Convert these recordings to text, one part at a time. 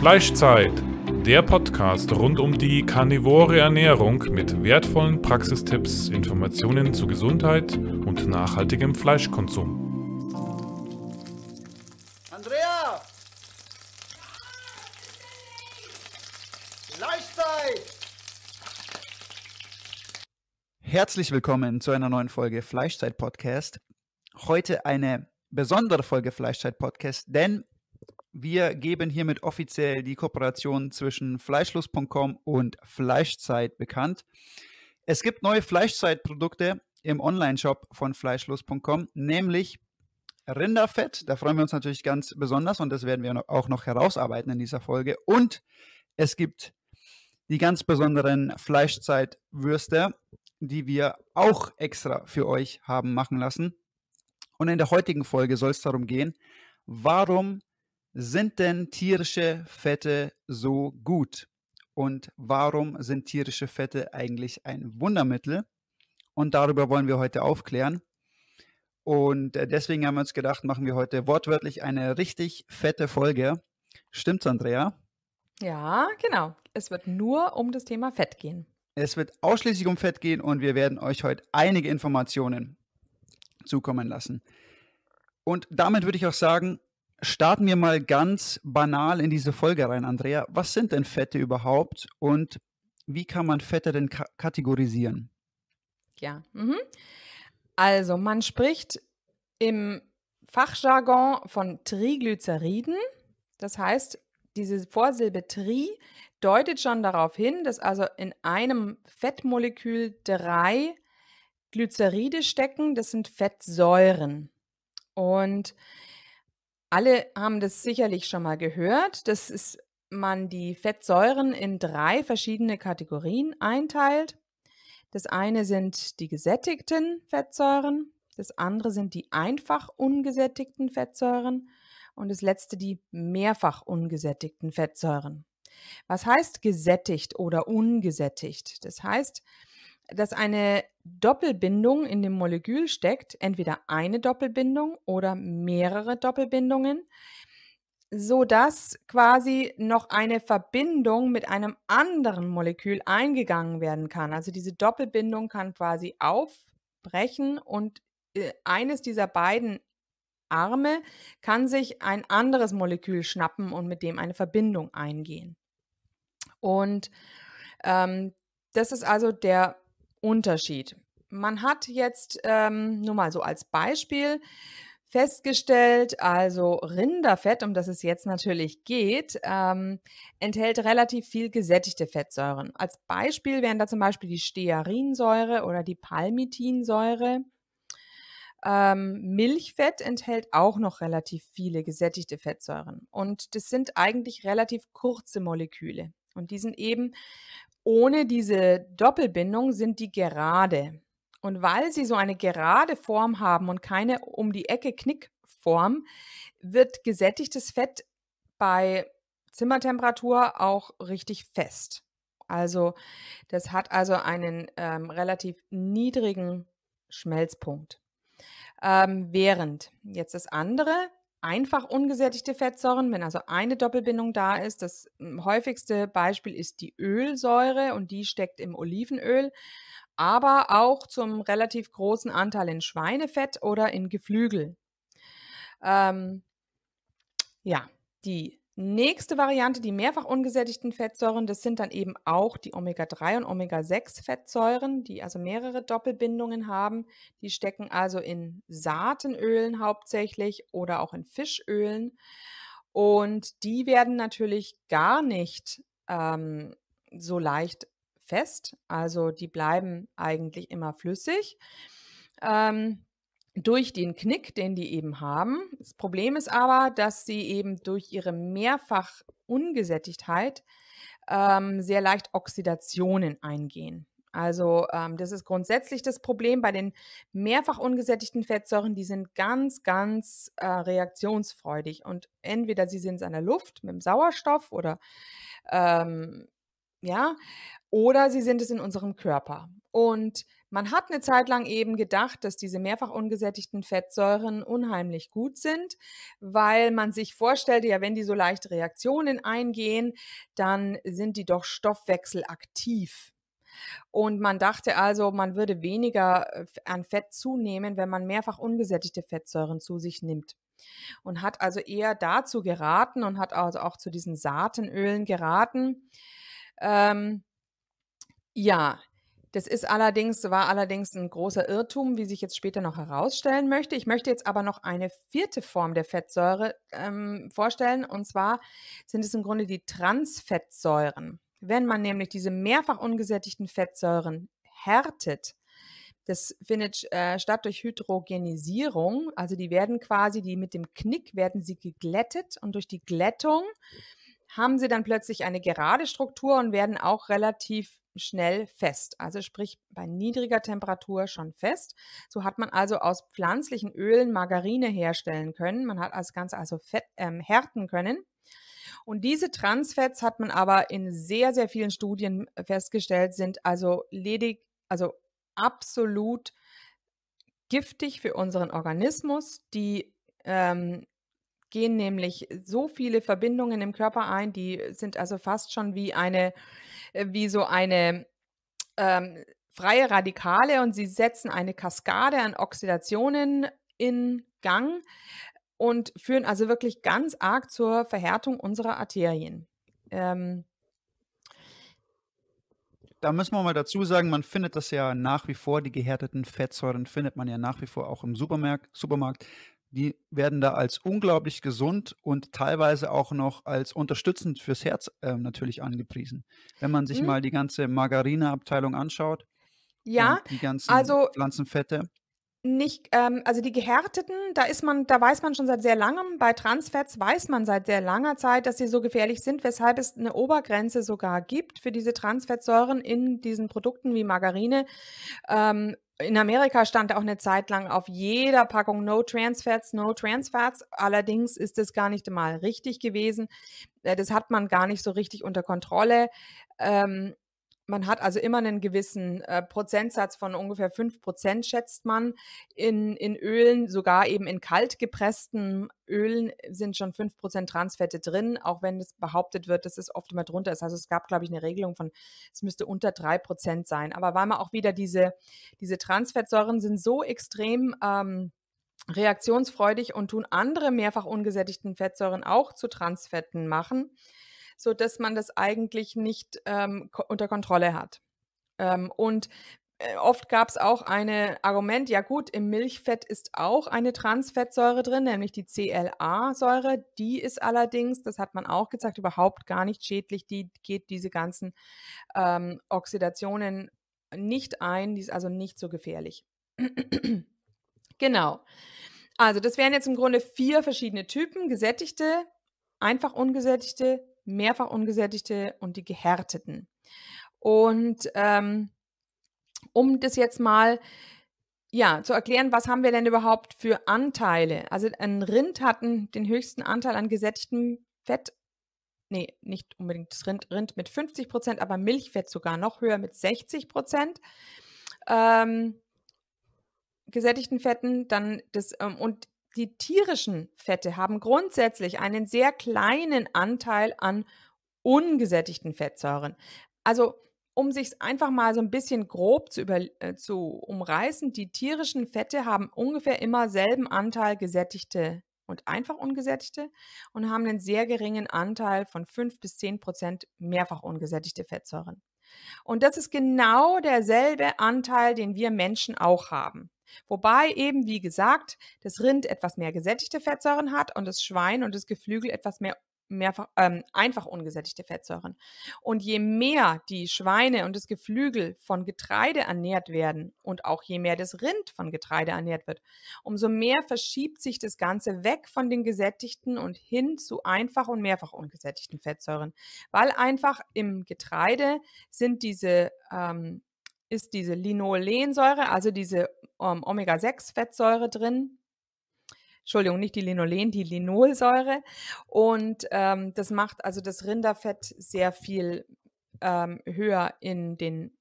Fleischzeit, der Podcast rund um die karnivore Ernährung mit wertvollen Praxistipps, Informationen zu Gesundheit und nachhaltigem Fleischkonsum. Andrea! Fleischzeit! Herzlich willkommen zu einer neuen Folge Fleischzeit Podcast. Heute eine besondere Folge Fleischzeit Podcast, denn wir geben hiermit offiziell die Kooperation zwischen fleischlos.com und Fleischzeit bekannt. Es gibt neue Fleischzeitprodukte im Onlineshop von fleischlos.com, nämlich Rinderfett. Da freuen wir uns natürlich ganz besonders und das werden wir auch noch herausarbeiten in dieser Folge. Und es gibt die ganz besonderen Fleischzeitwürste, die wir auch extra für euch haben machen lassen. Und in der heutigen Folge soll es darum gehen, warum sind denn tierische Fette so gut? Und warum sind tierische Fette eigentlich ein Wundermittel? Und darüber wollen wir heute aufklären. Und äh, deswegen haben wir uns gedacht, machen wir heute wortwörtlich eine richtig fette Folge. Stimmt's, Andrea? Ja, genau. Es wird nur um das Thema Fett gehen. Es wird ausschließlich um Fett gehen und wir werden euch heute einige Informationen zukommen lassen. Und damit würde ich auch sagen, starten wir mal ganz banal in diese Folge rein, Andrea. Was sind denn Fette überhaupt und wie kann man Fette denn ka kategorisieren? Ja, mhm. also man spricht im Fachjargon von Triglyceriden. Das heißt, diese Vorsilbe Tri deutet schon darauf hin, dass also in einem Fettmolekül drei Glyceride stecken. Das sind Fettsäuren. Und alle haben das sicherlich schon mal gehört, dass es man die Fettsäuren in drei verschiedene Kategorien einteilt. Das eine sind die gesättigten Fettsäuren, das andere sind die einfach ungesättigten Fettsäuren und das letzte die mehrfach ungesättigten Fettsäuren. Was heißt gesättigt oder ungesättigt? Das heißt, dass eine Doppelbindung in dem Molekül steckt, entweder eine Doppelbindung oder mehrere Doppelbindungen, sodass quasi noch eine Verbindung mit einem anderen Molekül eingegangen werden kann. Also diese Doppelbindung kann quasi aufbrechen und äh, eines dieser beiden Arme kann sich ein anderes Molekül schnappen und mit dem eine Verbindung eingehen. Und ähm, das ist also der Unterschied. Man hat jetzt ähm, nur mal so als Beispiel festgestellt, also Rinderfett, um das es jetzt natürlich geht, ähm, enthält relativ viel gesättigte Fettsäuren. Als Beispiel wären da zum Beispiel die Stearinsäure oder die Palmitinsäure. Ähm, Milchfett enthält auch noch relativ viele gesättigte Fettsäuren. Und das sind eigentlich relativ kurze Moleküle. Und die sind eben ohne diese Doppelbindung sind die gerade. Und weil sie so eine gerade Form haben und keine um die Ecke Knickform, wird gesättigtes Fett bei Zimmertemperatur auch richtig fest. Also das hat also einen ähm, relativ niedrigen Schmelzpunkt. Ähm, während jetzt das andere, einfach ungesättigte Fettsäuren, wenn also eine Doppelbindung da ist. Das hm, häufigste Beispiel ist die Ölsäure und die steckt im Olivenöl, aber auch zum relativ großen Anteil in Schweinefett oder in Geflügel. Ähm, ja, die Nächste Variante, die mehrfach ungesättigten Fettsäuren, das sind dann eben auch die Omega-3 und Omega-6-Fettsäuren, die also mehrere Doppelbindungen haben. Die stecken also in Saatenölen hauptsächlich oder auch in Fischölen. Und die werden natürlich gar nicht ähm, so leicht fest. Also die bleiben eigentlich immer flüssig. Ähm, durch den Knick, den die eben haben. Das Problem ist aber, dass sie eben durch ihre mehrfach Ungesättigtheit ähm, sehr leicht Oxidationen eingehen. Also ähm, das ist grundsätzlich das Problem bei den mehrfach ungesättigten Fettsäuren. Die sind ganz, ganz äh, reaktionsfreudig und entweder sie sind es an der Luft mit dem Sauerstoff oder ähm, ja, oder sie sind es in unserem Körper. Und man hat eine Zeit lang eben gedacht, dass diese mehrfach ungesättigten Fettsäuren unheimlich gut sind, weil man sich vorstellte, ja, wenn die so leichte Reaktionen eingehen, dann sind die doch stoffwechselaktiv. Und man dachte also, man würde weniger äh, an Fett zunehmen, wenn man mehrfach ungesättigte Fettsäuren zu sich nimmt. Und hat also eher dazu geraten und hat also auch zu diesen Saatenölen geraten. Ähm, ja, das ist allerdings, war allerdings ein großer Irrtum, wie sich jetzt später noch herausstellen möchte. Ich möchte jetzt aber noch eine vierte Form der Fettsäure ähm, vorstellen. Und zwar sind es im Grunde die Transfettsäuren. Wenn man nämlich diese mehrfach ungesättigten Fettsäuren härtet, das findet äh, statt durch Hydrogenisierung. Also die werden quasi, die mit dem Knick werden sie geglättet und durch die Glättung haben sie dann plötzlich eine gerade Struktur und werden auch relativ schnell fest, also sprich bei niedriger Temperatur schon fest. So hat man also aus pflanzlichen Ölen Margarine herstellen können. Man hat das Ganze also fett, ähm, härten können. Und diese Transfetts hat man aber in sehr, sehr vielen Studien festgestellt, sind also ledig, also absolut giftig für unseren Organismus. Die ähm, gehen nämlich so viele Verbindungen im Körper ein, die sind also fast schon wie eine, äh, wie so eine ähm, freie Radikale und sie setzen eine Kaskade an Oxidationen in Gang und führen also wirklich ganz arg zur Verhärtung unserer Arterien. Ähm, da müssen wir mal dazu sagen, man findet das ja nach wie vor, die gehärteten Fettsäuren findet man ja nach wie vor auch im Supermarkt. Supermarkt die werden da als unglaublich gesund und teilweise auch noch als unterstützend fürs Herz ähm, natürlich angepriesen. Wenn man sich mhm. mal die ganze Margarine-Abteilung anschaut, ja, die ganzen also, Pflanzenfette. Nicht, ähm, also die gehärteten, da ist man, da weiß man schon seit sehr langem, bei Transfats weiß man seit sehr langer Zeit, dass sie so gefährlich sind, weshalb es eine Obergrenze sogar gibt für diese Transfettsäuren in diesen Produkten wie Margarine. Ähm, in Amerika stand auch eine Zeit lang auf jeder Packung No Transfats, No Transfats. Allerdings ist das gar nicht mal richtig gewesen. Äh, das hat man gar nicht so richtig unter Kontrolle. Ähm, man hat also immer einen gewissen äh, Prozentsatz von ungefähr 5 schätzt man, in, in Ölen, sogar eben in kalt gepressten Ölen sind schon 5 Transfette drin, auch wenn es behauptet wird, dass es oft immer drunter ist. Also es gab, glaube ich, eine Regelung von, es müsste unter 3 sein. Aber weil man auch wieder diese, diese Transfettsäuren sind so extrem ähm, reaktionsfreudig und tun andere mehrfach ungesättigten Fettsäuren auch zu Transfetten machen, so dass man das eigentlich nicht ähm, unter Kontrolle hat. Ähm, und äh, oft gab es auch ein Argument, ja gut, im Milchfett ist auch eine Transfettsäure drin, nämlich die CLA-Säure. Die ist allerdings, das hat man auch gesagt, überhaupt gar nicht schädlich. Die geht diese ganzen ähm, Oxidationen nicht ein. Die ist also nicht so gefährlich. genau. Also das wären jetzt im Grunde vier verschiedene Typen. Gesättigte, einfach ungesättigte, mehrfach ungesättigte und die gehärteten. Und ähm, um das jetzt mal ja, zu erklären, was haben wir denn überhaupt für Anteile? Also ein Rind hat den höchsten Anteil an gesättigtem Fett. Nee, nicht unbedingt das Rind, Rind mit 50 Prozent, aber Milchfett sogar noch höher mit 60 Prozent. Ähm, gesättigten Fetten, dann das, ähm, und die tierischen Fette haben grundsätzlich einen sehr kleinen Anteil an ungesättigten Fettsäuren. Also um sich einfach mal so ein bisschen grob zu, über, äh, zu umreißen, die tierischen Fette haben ungefähr immer selben Anteil gesättigte und einfach ungesättigte und haben einen sehr geringen Anteil von 5 bis 10 Prozent mehrfach ungesättigte Fettsäuren. Und das ist genau derselbe Anteil, den wir Menschen auch haben. Wobei eben, wie gesagt, das Rind etwas mehr gesättigte Fettsäuren hat und das Schwein und das Geflügel etwas mehr mehrfach, ähm, einfach ungesättigte Fettsäuren. Und je mehr die Schweine und das Geflügel von Getreide ernährt werden und auch je mehr das Rind von Getreide ernährt wird, umso mehr verschiebt sich das Ganze weg von den gesättigten und hin zu einfach und mehrfach ungesättigten Fettsäuren. Weil einfach im Getreide sind diese ähm, ist diese Linolensäure, also diese ähm, Omega-6-Fettsäure drin. Entschuldigung, nicht die Linolen, die Linolsäure. Und ähm, das macht also das Rinderfett sehr viel ähm, höher in den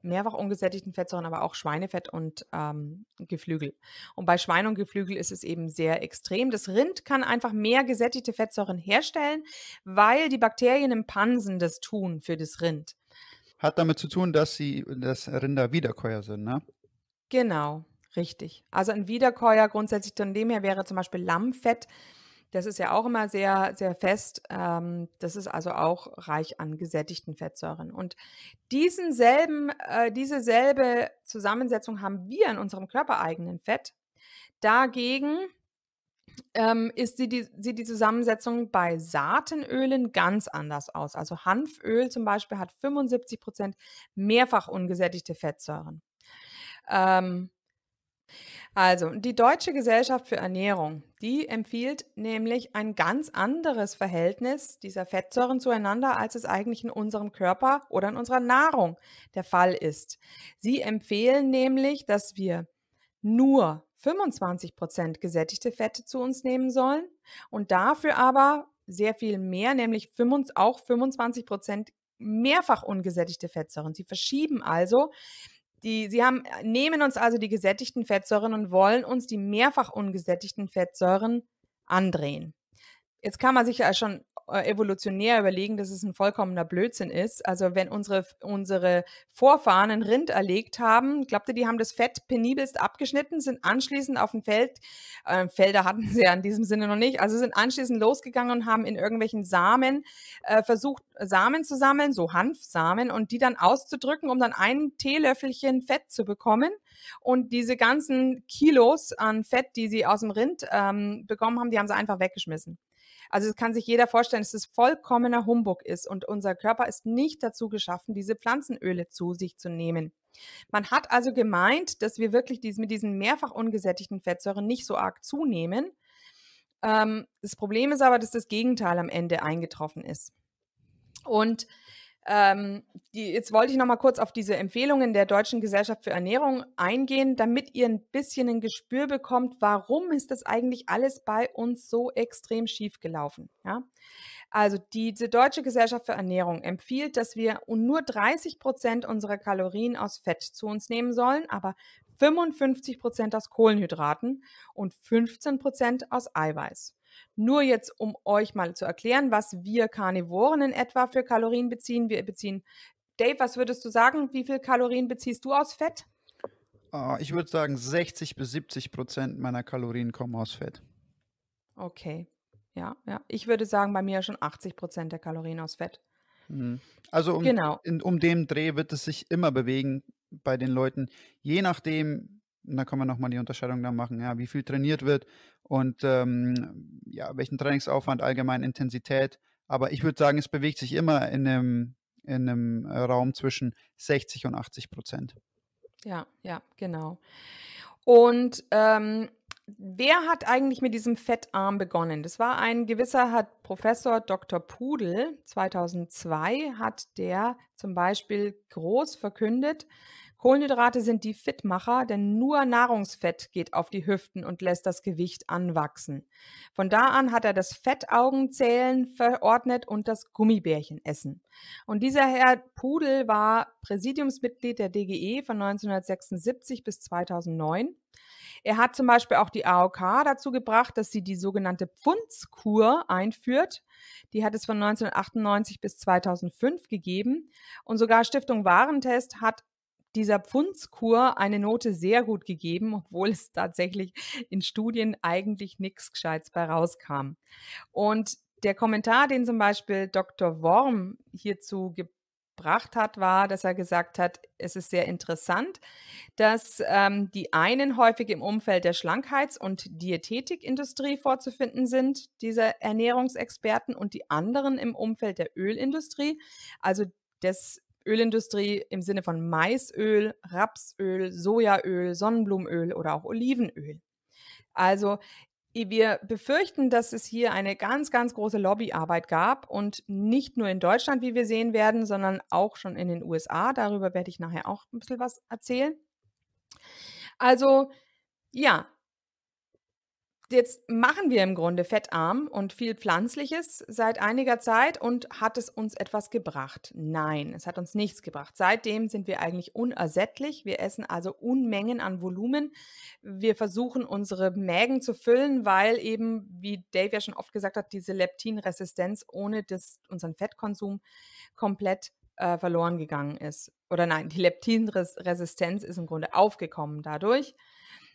mehrfach ungesättigten Fettsäuren, aber auch Schweinefett und ähm, Geflügel. Und bei Schwein und Geflügel ist es eben sehr extrem. Das Rind kann einfach mehr gesättigte Fettsäuren herstellen, weil die Bakterien im Pansen das tun für das Rind. Hat damit zu tun, dass sie, dass Rinder Wiederkäuer sind, ne? Genau, richtig. Also ein Wiederkäuer grundsätzlich von dem her wäre zum Beispiel Lammfett. Das ist ja auch immer sehr, sehr fest. Ähm, das ist also auch reich an gesättigten Fettsäuren. Und diesen selben, äh, diese selbe Zusammensetzung haben wir in unserem körpereigenen Fett. Dagegen ähm, ist die, die, sieht die Zusammensetzung bei Saatenölen ganz anders aus. Also Hanföl zum Beispiel hat 75 Prozent mehrfach ungesättigte Fettsäuren. Ähm, also die Deutsche Gesellschaft für Ernährung, die empfiehlt nämlich ein ganz anderes Verhältnis dieser Fettsäuren zueinander, als es eigentlich in unserem Körper oder in unserer Nahrung der Fall ist. Sie empfehlen nämlich, dass wir nur 25 Prozent gesättigte Fette zu uns nehmen sollen und dafür aber sehr viel mehr, nämlich auch 25 Prozent mehrfach ungesättigte Fettsäuren. Sie verschieben also, die, sie haben, nehmen uns also die gesättigten Fettsäuren und wollen uns die mehrfach ungesättigten Fettsäuren andrehen. Jetzt kann man sich ja schon äh, evolutionär überlegen, dass es ein vollkommener Blödsinn ist. Also wenn unsere, unsere Vorfahren einen Rind erlegt haben, glaubt ihr, die haben das Fett penibelst abgeschnitten, sind anschließend auf dem Feld, äh, Felder hatten sie ja in diesem Sinne noch nicht, also sind anschließend losgegangen und haben in irgendwelchen Samen äh, versucht, Samen zu sammeln, so Hanfsamen, und die dann auszudrücken, um dann ein Teelöffelchen Fett zu bekommen. Und diese ganzen Kilos an Fett, die sie aus dem Rind ähm, bekommen haben, die haben sie einfach weggeschmissen. Also es kann sich jeder vorstellen, dass es vollkommener Humbug ist und unser Körper ist nicht dazu geschaffen, diese Pflanzenöle zu sich zu nehmen. Man hat also gemeint, dass wir wirklich dies, mit diesen mehrfach ungesättigten Fettsäuren nicht so arg zunehmen. Ähm, das Problem ist aber, dass das Gegenteil am Ende eingetroffen ist. Und ähm, die, jetzt wollte ich noch mal kurz auf diese Empfehlungen der Deutschen Gesellschaft für Ernährung eingehen, damit ihr ein bisschen ein Gespür bekommt, warum ist das eigentlich alles bei uns so extrem schief gelaufen. Ja? Also die, die Deutsche Gesellschaft für Ernährung empfiehlt, dass wir nur 30 Prozent unserer Kalorien aus Fett zu uns nehmen sollen, aber 55 Prozent aus Kohlenhydraten und 15 Prozent aus Eiweiß. Nur jetzt, um euch mal zu erklären, was wir Karnivoren in etwa für Kalorien beziehen. Wir beziehen, Dave, was würdest du sagen? Wie viel Kalorien beziehst du aus Fett? Ah, ich würde sagen, 60 bis 70 Prozent meiner Kalorien kommen aus Fett. Okay, ja, ja. Ich würde sagen, bei mir schon 80 Prozent der Kalorien aus Fett. Mhm. Also um, genau. in, um dem Dreh wird es sich immer bewegen bei den Leuten, je nachdem, und da kann man nochmal die Unterscheidung dann machen, ja, wie viel trainiert wird und ähm, ja, welchen Trainingsaufwand, allgemein Intensität. Aber ich würde sagen, es bewegt sich immer in einem, in einem äh, Raum zwischen 60 und 80 Prozent. Ja, ja, genau. Und ähm, wer hat eigentlich mit diesem Fettarm begonnen? Das war ein gewisser hat Professor Dr. Pudel 2002 hat der zum Beispiel groß verkündet, Kohlenhydrate sind die Fitmacher, denn nur Nahrungsfett geht auf die Hüften und lässt das Gewicht anwachsen. Von da an hat er das Fettaugenzählen verordnet und das Gummibärchenessen. Und dieser Herr Pudel war Präsidiumsmitglied der DGE von 1976 bis 2009. Er hat zum Beispiel auch die AOK dazu gebracht, dass sie die sogenannte Pfundskur einführt. Die hat es von 1998 bis 2005 gegeben. Und sogar Stiftung Warentest hat dieser Pfundskur eine Note sehr gut gegeben, obwohl es tatsächlich in Studien eigentlich nichts Gescheites bei rauskam. Und der Kommentar, den zum Beispiel Dr. Worm hierzu gebracht hat, war, dass er gesagt hat, es ist sehr interessant, dass ähm, die einen häufig im Umfeld der Schlankheits- und Diätetikindustrie vorzufinden sind, diese Ernährungsexperten, und die anderen im Umfeld der Ölindustrie, also des Ölindustrie im Sinne von Maisöl, Rapsöl, Sojaöl, Sonnenblumenöl oder auch Olivenöl. Also wir befürchten, dass es hier eine ganz, ganz große Lobbyarbeit gab und nicht nur in Deutschland, wie wir sehen werden, sondern auch schon in den USA. Darüber werde ich nachher auch ein bisschen was erzählen. Also ja, jetzt machen wir im Grunde fettarm und viel Pflanzliches seit einiger Zeit und hat es uns etwas gebracht? Nein, es hat uns nichts gebracht. Seitdem sind wir eigentlich unersättlich. Wir essen also Unmengen an Volumen. Wir versuchen unsere Mägen zu füllen, weil eben, wie Dave ja schon oft gesagt hat, diese Leptinresistenz ohne das, unseren Fettkonsum komplett äh, verloren gegangen ist. Oder nein, die Leptinresistenz ist im Grunde aufgekommen dadurch.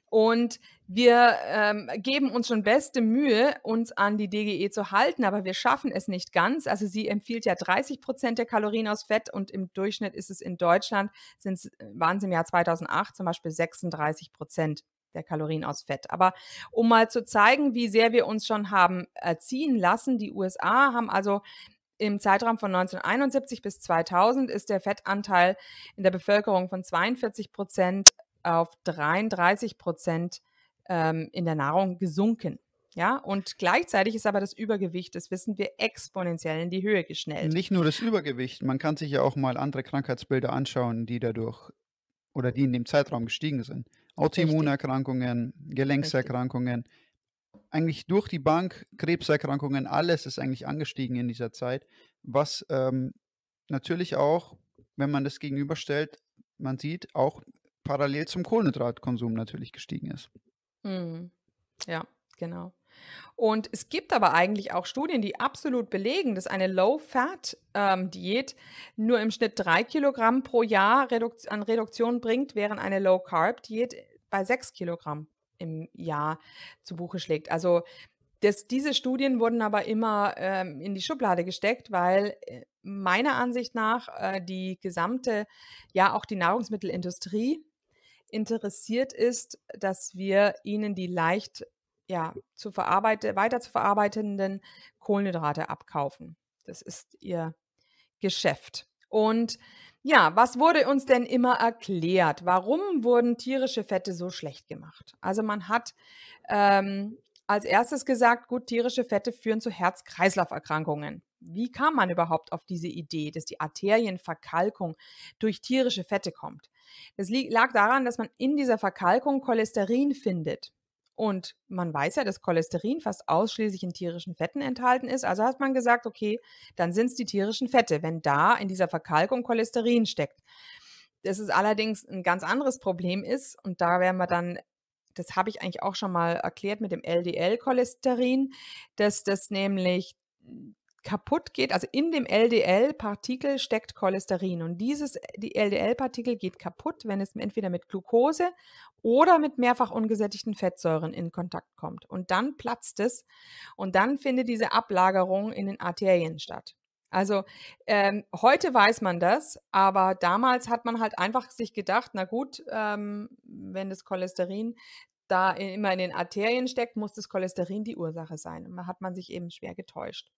Und wir ähm, geben uns schon beste Mühe, uns an die DGE zu halten, aber wir schaffen es nicht ganz. Also sie empfiehlt ja 30 Prozent der Kalorien aus Fett und im Durchschnitt ist es in Deutschland, äh, waren es im Jahr 2008 zum Beispiel 36 Prozent der Kalorien aus Fett. Aber um mal zu zeigen, wie sehr wir uns schon haben erziehen lassen, die USA haben also im Zeitraum von 1971 bis 2000 ist der Fettanteil in der Bevölkerung von 42 Prozent auf 33 Prozent ähm, in der Nahrung gesunken. Ja, und gleichzeitig ist aber das Übergewicht, das wissen wir, exponentiell in die Höhe geschnellt. Nicht nur das Übergewicht, man kann sich ja auch mal andere Krankheitsbilder anschauen, die dadurch oder die in dem Zeitraum gestiegen sind. Autoimmunerkrankungen, Gelenkserkrankungen, Richtig. eigentlich durch die Bank, Krebserkrankungen, alles ist eigentlich angestiegen in dieser Zeit, was ähm, natürlich auch, wenn man das gegenüberstellt, man sieht auch parallel zum Kohlenhydratkonsum natürlich gestiegen ist. Mhm. Ja, genau. Und es gibt aber eigentlich auch Studien, die absolut belegen, dass eine Low-Fat-Diät ähm, nur im Schnitt drei Kilogramm pro Jahr Redukt an Reduktion bringt, während eine Low-Carb-Diät bei sechs Kilogramm im Jahr zu Buche schlägt. Also das, diese Studien wurden aber immer ähm, in die Schublade gesteckt, weil äh, meiner Ansicht nach äh, die gesamte, ja auch die Nahrungsmittelindustrie interessiert ist, dass wir ihnen die leicht ja, zu verarbeiten, weiter zu verarbeitenden Kohlenhydrate abkaufen. Das ist ihr Geschäft. Und ja, was wurde uns denn immer erklärt? Warum wurden tierische Fette so schlecht gemacht? Also man hat ähm, als erstes gesagt, gut, tierische Fette führen zu Herz-Kreislauf-Erkrankungen. Wie kam man überhaupt auf diese Idee, dass die Arterienverkalkung durch tierische Fette kommt? Das lag daran, dass man in dieser Verkalkung Cholesterin findet. Und man weiß ja, dass Cholesterin fast ausschließlich in tierischen Fetten enthalten ist. Also hat man gesagt, okay, dann sind es die tierischen Fette, wenn da in dieser Verkalkung Cholesterin steckt. Das ist allerdings ein ganz anderes Problem ist. Und da werden wir dann, das habe ich eigentlich auch schon mal erklärt mit dem LDL-Cholesterin, dass das nämlich kaputt geht, also in dem LDL-Partikel steckt Cholesterin und dieses äh, die LDL-Partikel geht kaputt, wenn es entweder mit Glucose oder mit mehrfach ungesättigten Fettsäuren in Kontakt kommt und dann platzt es und dann findet diese Ablagerung in den Arterien statt. Also ähm, heute weiß man das, aber damals hat man halt einfach sich gedacht, na gut, ähm, wenn das Cholesterin da immer in den Arterien steckt, muss das Cholesterin die Ursache sein. Und da hat man sich eben schwer getäuscht.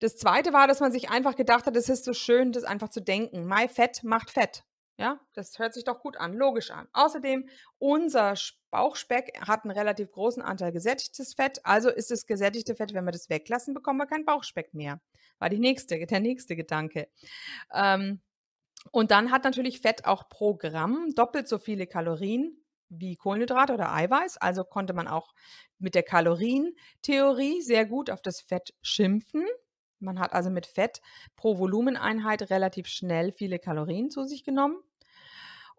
Das zweite war, dass man sich einfach gedacht hat, es ist so schön, das einfach zu denken. My Fett macht Fett. Ja, das hört sich doch gut an, logisch an. Außerdem, unser Bauchspeck hat einen relativ großen Anteil gesättigtes Fett, also ist das gesättigte Fett, wenn wir das weglassen, bekommen wir keinen Bauchspeck mehr. War die nächste, der nächste Gedanke. Ähm, und dann hat natürlich Fett auch pro Gramm doppelt so viele Kalorien wie Kohlenhydrate oder Eiweiß. Also konnte man auch mit der Kalorientheorie sehr gut auf das Fett schimpfen. Man hat also mit Fett pro Volumeneinheit relativ schnell viele Kalorien zu sich genommen.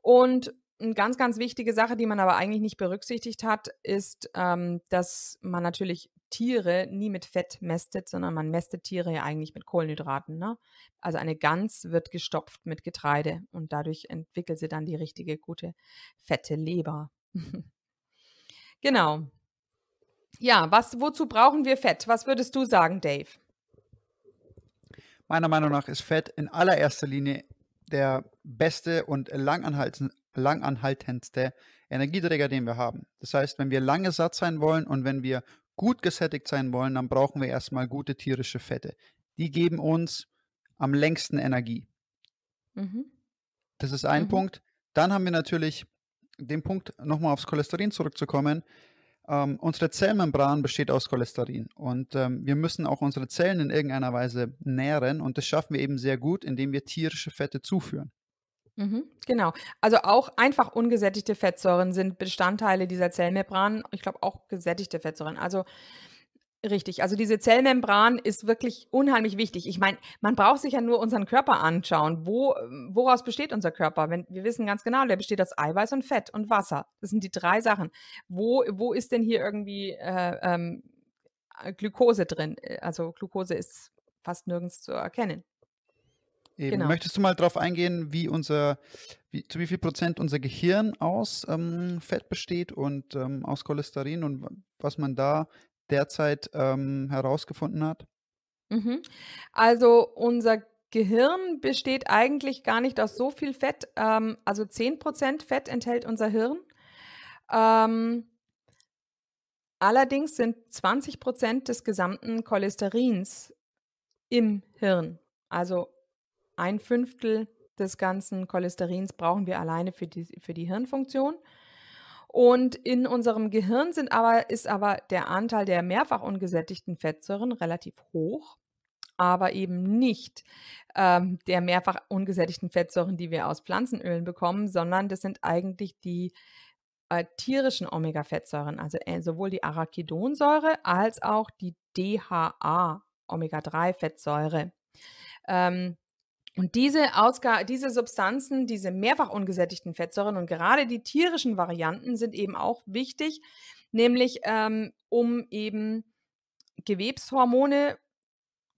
Und eine ganz, ganz wichtige Sache, die man aber eigentlich nicht berücksichtigt hat, ist, ähm, dass man natürlich Tiere nie mit Fett mästet, sondern man mästet Tiere ja eigentlich mit Kohlenhydraten. Ne? Also eine Gans wird gestopft mit Getreide und dadurch entwickelt sie dann die richtige gute fette Leber. genau. Ja, was, wozu brauchen wir Fett? Was würdest du sagen, Dave? Meiner Meinung nach ist Fett in allererster Linie der beste und langanhaltendste Energieträger, den wir haben. Das heißt, wenn wir lange satt sein wollen und wenn wir gut gesättigt sein wollen, dann brauchen wir erstmal gute tierische Fette. Die geben uns am längsten Energie. Mhm. Das ist ein mhm. Punkt. Dann haben wir natürlich den Punkt, nochmal aufs Cholesterin zurückzukommen. Ähm, unsere Zellmembran besteht aus Cholesterin und ähm, wir müssen auch unsere Zellen in irgendeiner Weise nähren und das schaffen wir eben sehr gut, indem wir tierische Fette zuführen. Mhm, genau. Also auch einfach ungesättigte Fettsäuren sind Bestandteile dieser Zellmembran. Ich glaube auch gesättigte Fettsäuren. Also Richtig, also diese Zellmembran ist wirklich unheimlich wichtig. Ich meine, man braucht sich ja nur unseren Körper anschauen. Wo, ähm, woraus besteht unser Körper? Wenn, wir wissen ganz genau, der besteht aus Eiweiß und Fett und Wasser. Das sind die drei Sachen. Wo, wo ist denn hier irgendwie äh, ähm, Glukose drin? Äh, also Glukose ist fast nirgends zu erkennen. Eben. Genau. Möchtest du mal darauf eingehen, wie unser, wie, zu wie viel Prozent unser Gehirn aus ähm, Fett besteht und ähm, aus Cholesterin und was man da derzeit ähm, herausgefunden hat? Mhm. Also unser Gehirn besteht eigentlich gar nicht aus so viel Fett. Ähm, also 10% Fett enthält unser Hirn. Ähm, allerdings sind 20% des gesamten Cholesterins im Hirn. Also ein Fünftel des ganzen Cholesterins brauchen wir alleine für die, für die Hirnfunktion. Und in unserem Gehirn sind aber, ist aber der Anteil der mehrfach ungesättigten Fettsäuren relativ hoch, aber eben nicht ähm, der mehrfach ungesättigten Fettsäuren, die wir aus Pflanzenölen bekommen, sondern das sind eigentlich die äh, tierischen Omega-Fettsäuren, also äh, sowohl die Arachidonsäure als auch die DHA, Omega-3-Fettsäure. Ähm, und diese, Ausga diese Substanzen, diese mehrfach ungesättigten Fettsäuren und gerade die tierischen Varianten sind eben auch wichtig, nämlich ähm, um eben Gewebshormone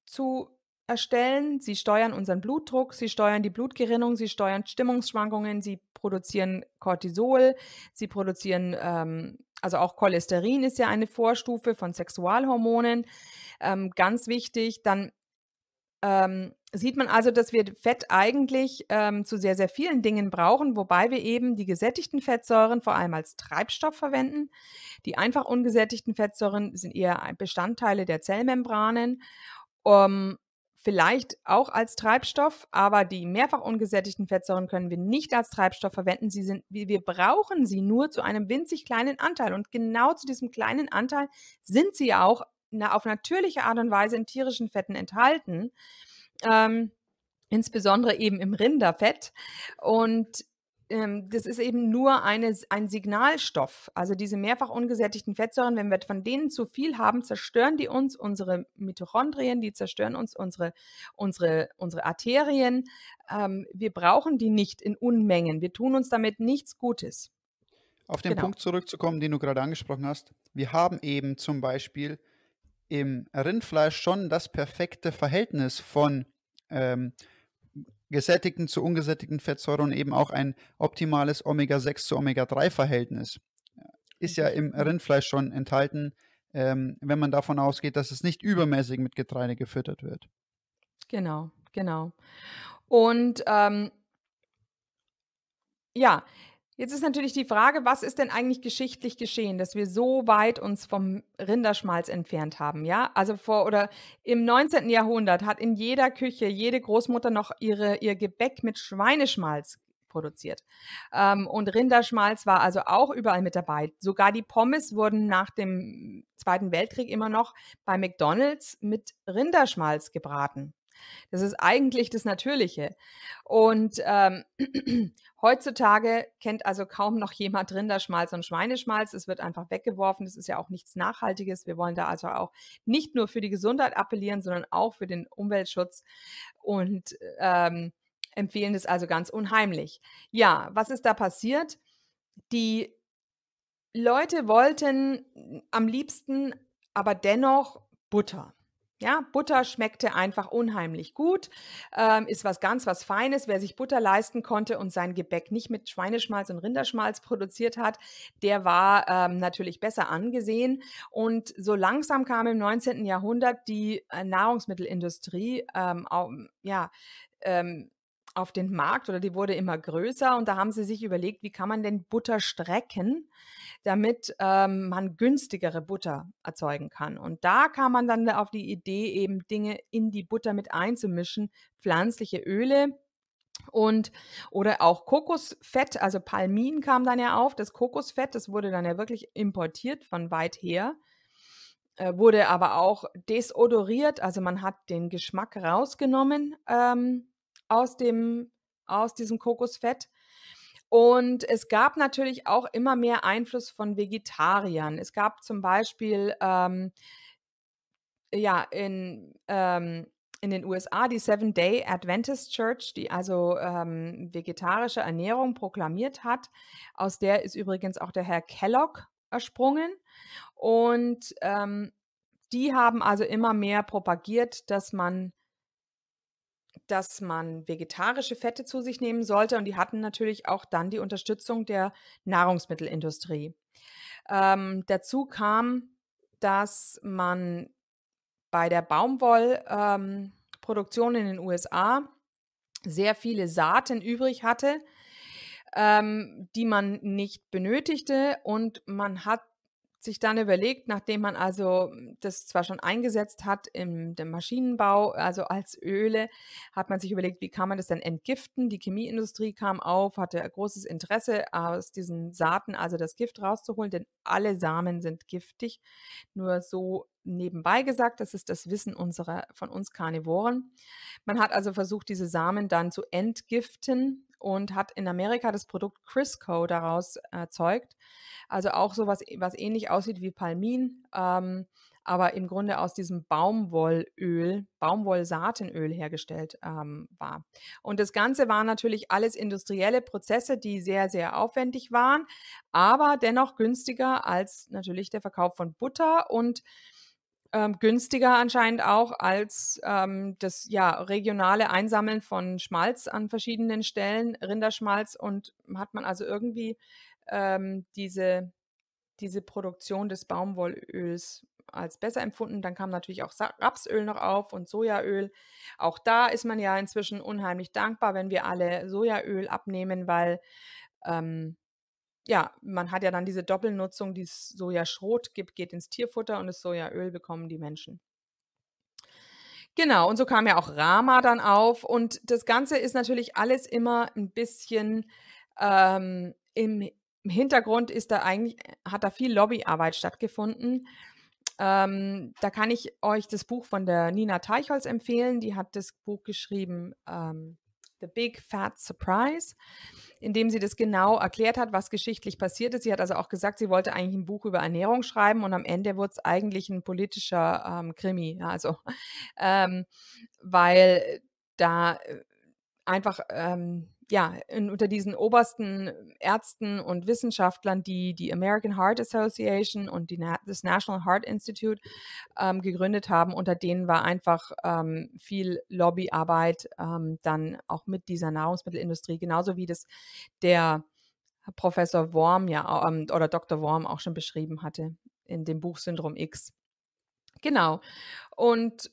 zu erstellen. Sie steuern unseren Blutdruck, sie steuern die Blutgerinnung, sie steuern Stimmungsschwankungen, sie produzieren Cortisol, sie produzieren, ähm, also auch Cholesterin ist ja eine Vorstufe von Sexualhormonen, ähm, ganz wichtig. Dann ähm, sieht man also, dass wir Fett eigentlich ähm, zu sehr, sehr vielen Dingen brauchen, wobei wir eben die gesättigten Fettsäuren vor allem als Treibstoff verwenden. Die einfach ungesättigten Fettsäuren sind eher Bestandteile der Zellmembranen. Um, vielleicht auch als Treibstoff, aber die mehrfach ungesättigten Fettsäuren können wir nicht als Treibstoff verwenden. Sie sind, wir brauchen sie nur zu einem winzig kleinen Anteil. Und genau zu diesem kleinen Anteil sind sie ja auch auf natürliche Art und Weise in tierischen Fetten enthalten ähm, insbesondere eben im Rinderfett. Und ähm, das ist eben nur eine, ein Signalstoff. Also diese mehrfach ungesättigten Fettsäuren, wenn wir von denen zu viel haben, zerstören die uns unsere Mitochondrien, die zerstören uns unsere, unsere, unsere Arterien. Ähm, wir brauchen die nicht in Unmengen. Wir tun uns damit nichts Gutes. Auf den genau. Punkt zurückzukommen, den du gerade angesprochen hast. Wir haben eben zum Beispiel im Rindfleisch schon das perfekte Verhältnis von ähm, gesättigten zu ungesättigten Fettsäuren und eben auch ein optimales Omega-6 zu Omega-3-Verhältnis. Äh, ist ja im mhm. Rindfleisch schon enthalten, ähm, wenn man davon ausgeht, dass es nicht übermäßig mit Getreide gefüttert wird. Genau, genau. Und ähm, ja, Jetzt ist natürlich die Frage, was ist denn eigentlich geschichtlich geschehen, dass wir so weit uns vom Rinderschmalz entfernt haben, ja? Also vor oder im 19. Jahrhundert hat in jeder Küche jede Großmutter noch ihre, ihr Gebäck mit Schweineschmalz produziert. Ähm, und Rinderschmalz war also auch überall mit dabei. Sogar die Pommes wurden nach dem Zweiten Weltkrieg immer noch bei McDonald's mit Rinderschmalz gebraten. Das ist eigentlich das Natürliche. Und ähm, Heutzutage kennt also kaum noch jemand Rinderschmalz und Schweineschmalz. Es wird einfach weggeworfen. Das ist ja auch nichts Nachhaltiges. Wir wollen da also auch nicht nur für die Gesundheit appellieren, sondern auch für den Umweltschutz und ähm, empfehlen das also ganz unheimlich. Ja, was ist da passiert? Die Leute wollten am liebsten aber dennoch Butter. Ja, Butter schmeckte einfach unheimlich gut, ähm, ist was ganz was Feines. Wer sich Butter leisten konnte und sein Gebäck nicht mit Schweineschmalz und Rinderschmalz produziert hat, der war ähm, natürlich besser angesehen. Und so langsam kam im 19. Jahrhundert die äh, Nahrungsmittelindustrie ähm, auch, ja, ähm, auf den Markt oder die wurde immer größer und da haben sie sich überlegt, wie kann man denn Butter strecken, damit ähm, man günstigere Butter erzeugen kann. Und da kam man dann auf die Idee, eben Dinge in die Butter mit einzumischen, pflanzliche Öle, und oder auch Kokosfett, also Palmin kam dann ja auf, das Kokosfett, das wurde dann ja wirklich importiert von weit her, äh, wurde aber auch desodoriert, also man hat den Geschmack rausgenommen ähm, aus, dem, aus diesem Kokosfett. Und es gab natürlich auch immer mehr Einfluss von Vegetariern. Es gab zum Beispiel ähm, ja, in, ähm, in den USA die Seven-Day Adventist Church, die also ähm, vegetarische Ernährung proklamiert hat. Aus der ist übrigens auch der Herr Kellogg ersprungen. Und ähm, die haben also immer mehr propagiert, dass man dass man vegetarische Fette zu sich nehmen sollte. Und die hatten natürlich auch dann die Unterstützung der Nahrungsmittelindustrie. Ähm, dazu kam, dass man bei der Baumwollproduktion ähm, in den USA sehr viele Saaten übrig hatte, ähm, die man nicht benötigte. Und man hat sich dann überlegt, nachdem man also hm, das zwar schon eingesetzt hat im dem Maschinenbau, also als Öle, hat man sich überlegt, wie kann man das denn entgiften? Die Chemieindustrie kam auf, hatte großes Interesse aus diesen Saaten also das Gift rauszuholen, denn alle Samen sind giftig. Nur so nebenbei gesagt, das ist das Wissen unserer von uns Karnivoren. Man hat also versucht, diese Samen dann zu entgiften und hat in Amerika das Produkt Crisco daraus äh, erzeugt. Also auch so was, was ähnlich aussieht wie Palmin, ähm, aber im Grunde aus diesem Baumwollöl, Baumwollsaatenöl hergestellt ähm, war. Und das Ganze waren natürlich alles industrielle Prozesse, die sehr, sehr aufwendig waren, aber dennoch günstiger als natürlich der Verkauf von Butter und ähm, günstiger anscheinend auch als ähm, das ja, regionale Einsammeln von Schmalz an verschiedenen Stellen, Rinderschmalz. Und hat man also irgendwie ähm, diese, diese Produktion des Baumwollöls als besser empfunden. Dann kam natürlich auch Rapsöl noch auf und Sojaöl. Auch da ist man ja inzwischen unheimlich dankbar, wenn wir alle Sojaöl abnehmen, weil ähm, ja, man hat ja dann diese Doppelnutzung, die Sojaschrot gibt, geht ins Tierfutter und das Sojaöl bekommen die Menschen. Genau, und so kam ja auch Rama dann auf. Und das Ganze ist natürlich alles immer ein bisschen ähm, im, im, Hintergrund ist da eigentlich, hat da viel Lobbyarbeit stattgefunden. Ähm, da kann ich euch das Buch von der Nina Teichholz empfehlen. Die hat das Buch geschrieben, ähm, The Big Fat Surprise, in dem sie das genau erklärt hat, was geschichtlich passiert ist. Sie hat also auch gesagt, sie wollte eigentlich ein Buch über Ernährung schreiben und am Ende wurde es eigentlich ein politischer ähm, Krimi. Ja, also, ähm, weil da äh, einfach ähm, ja, in, unter diesen obersten Ärzten und Wissenschaftlern, die die American Heart Association und die, das National Heart Institute ähm, gegründet haben, unter denen war einfach ähm, viel Lobbyarbeit ähm, dann auch mit dieser Nahrungsmittelindustrie, genauso wie das der Professor Worm ja ähm, oder Dr. Worm auch schon beschrieben hatte in dem Buch Syndrom X. Genau. Und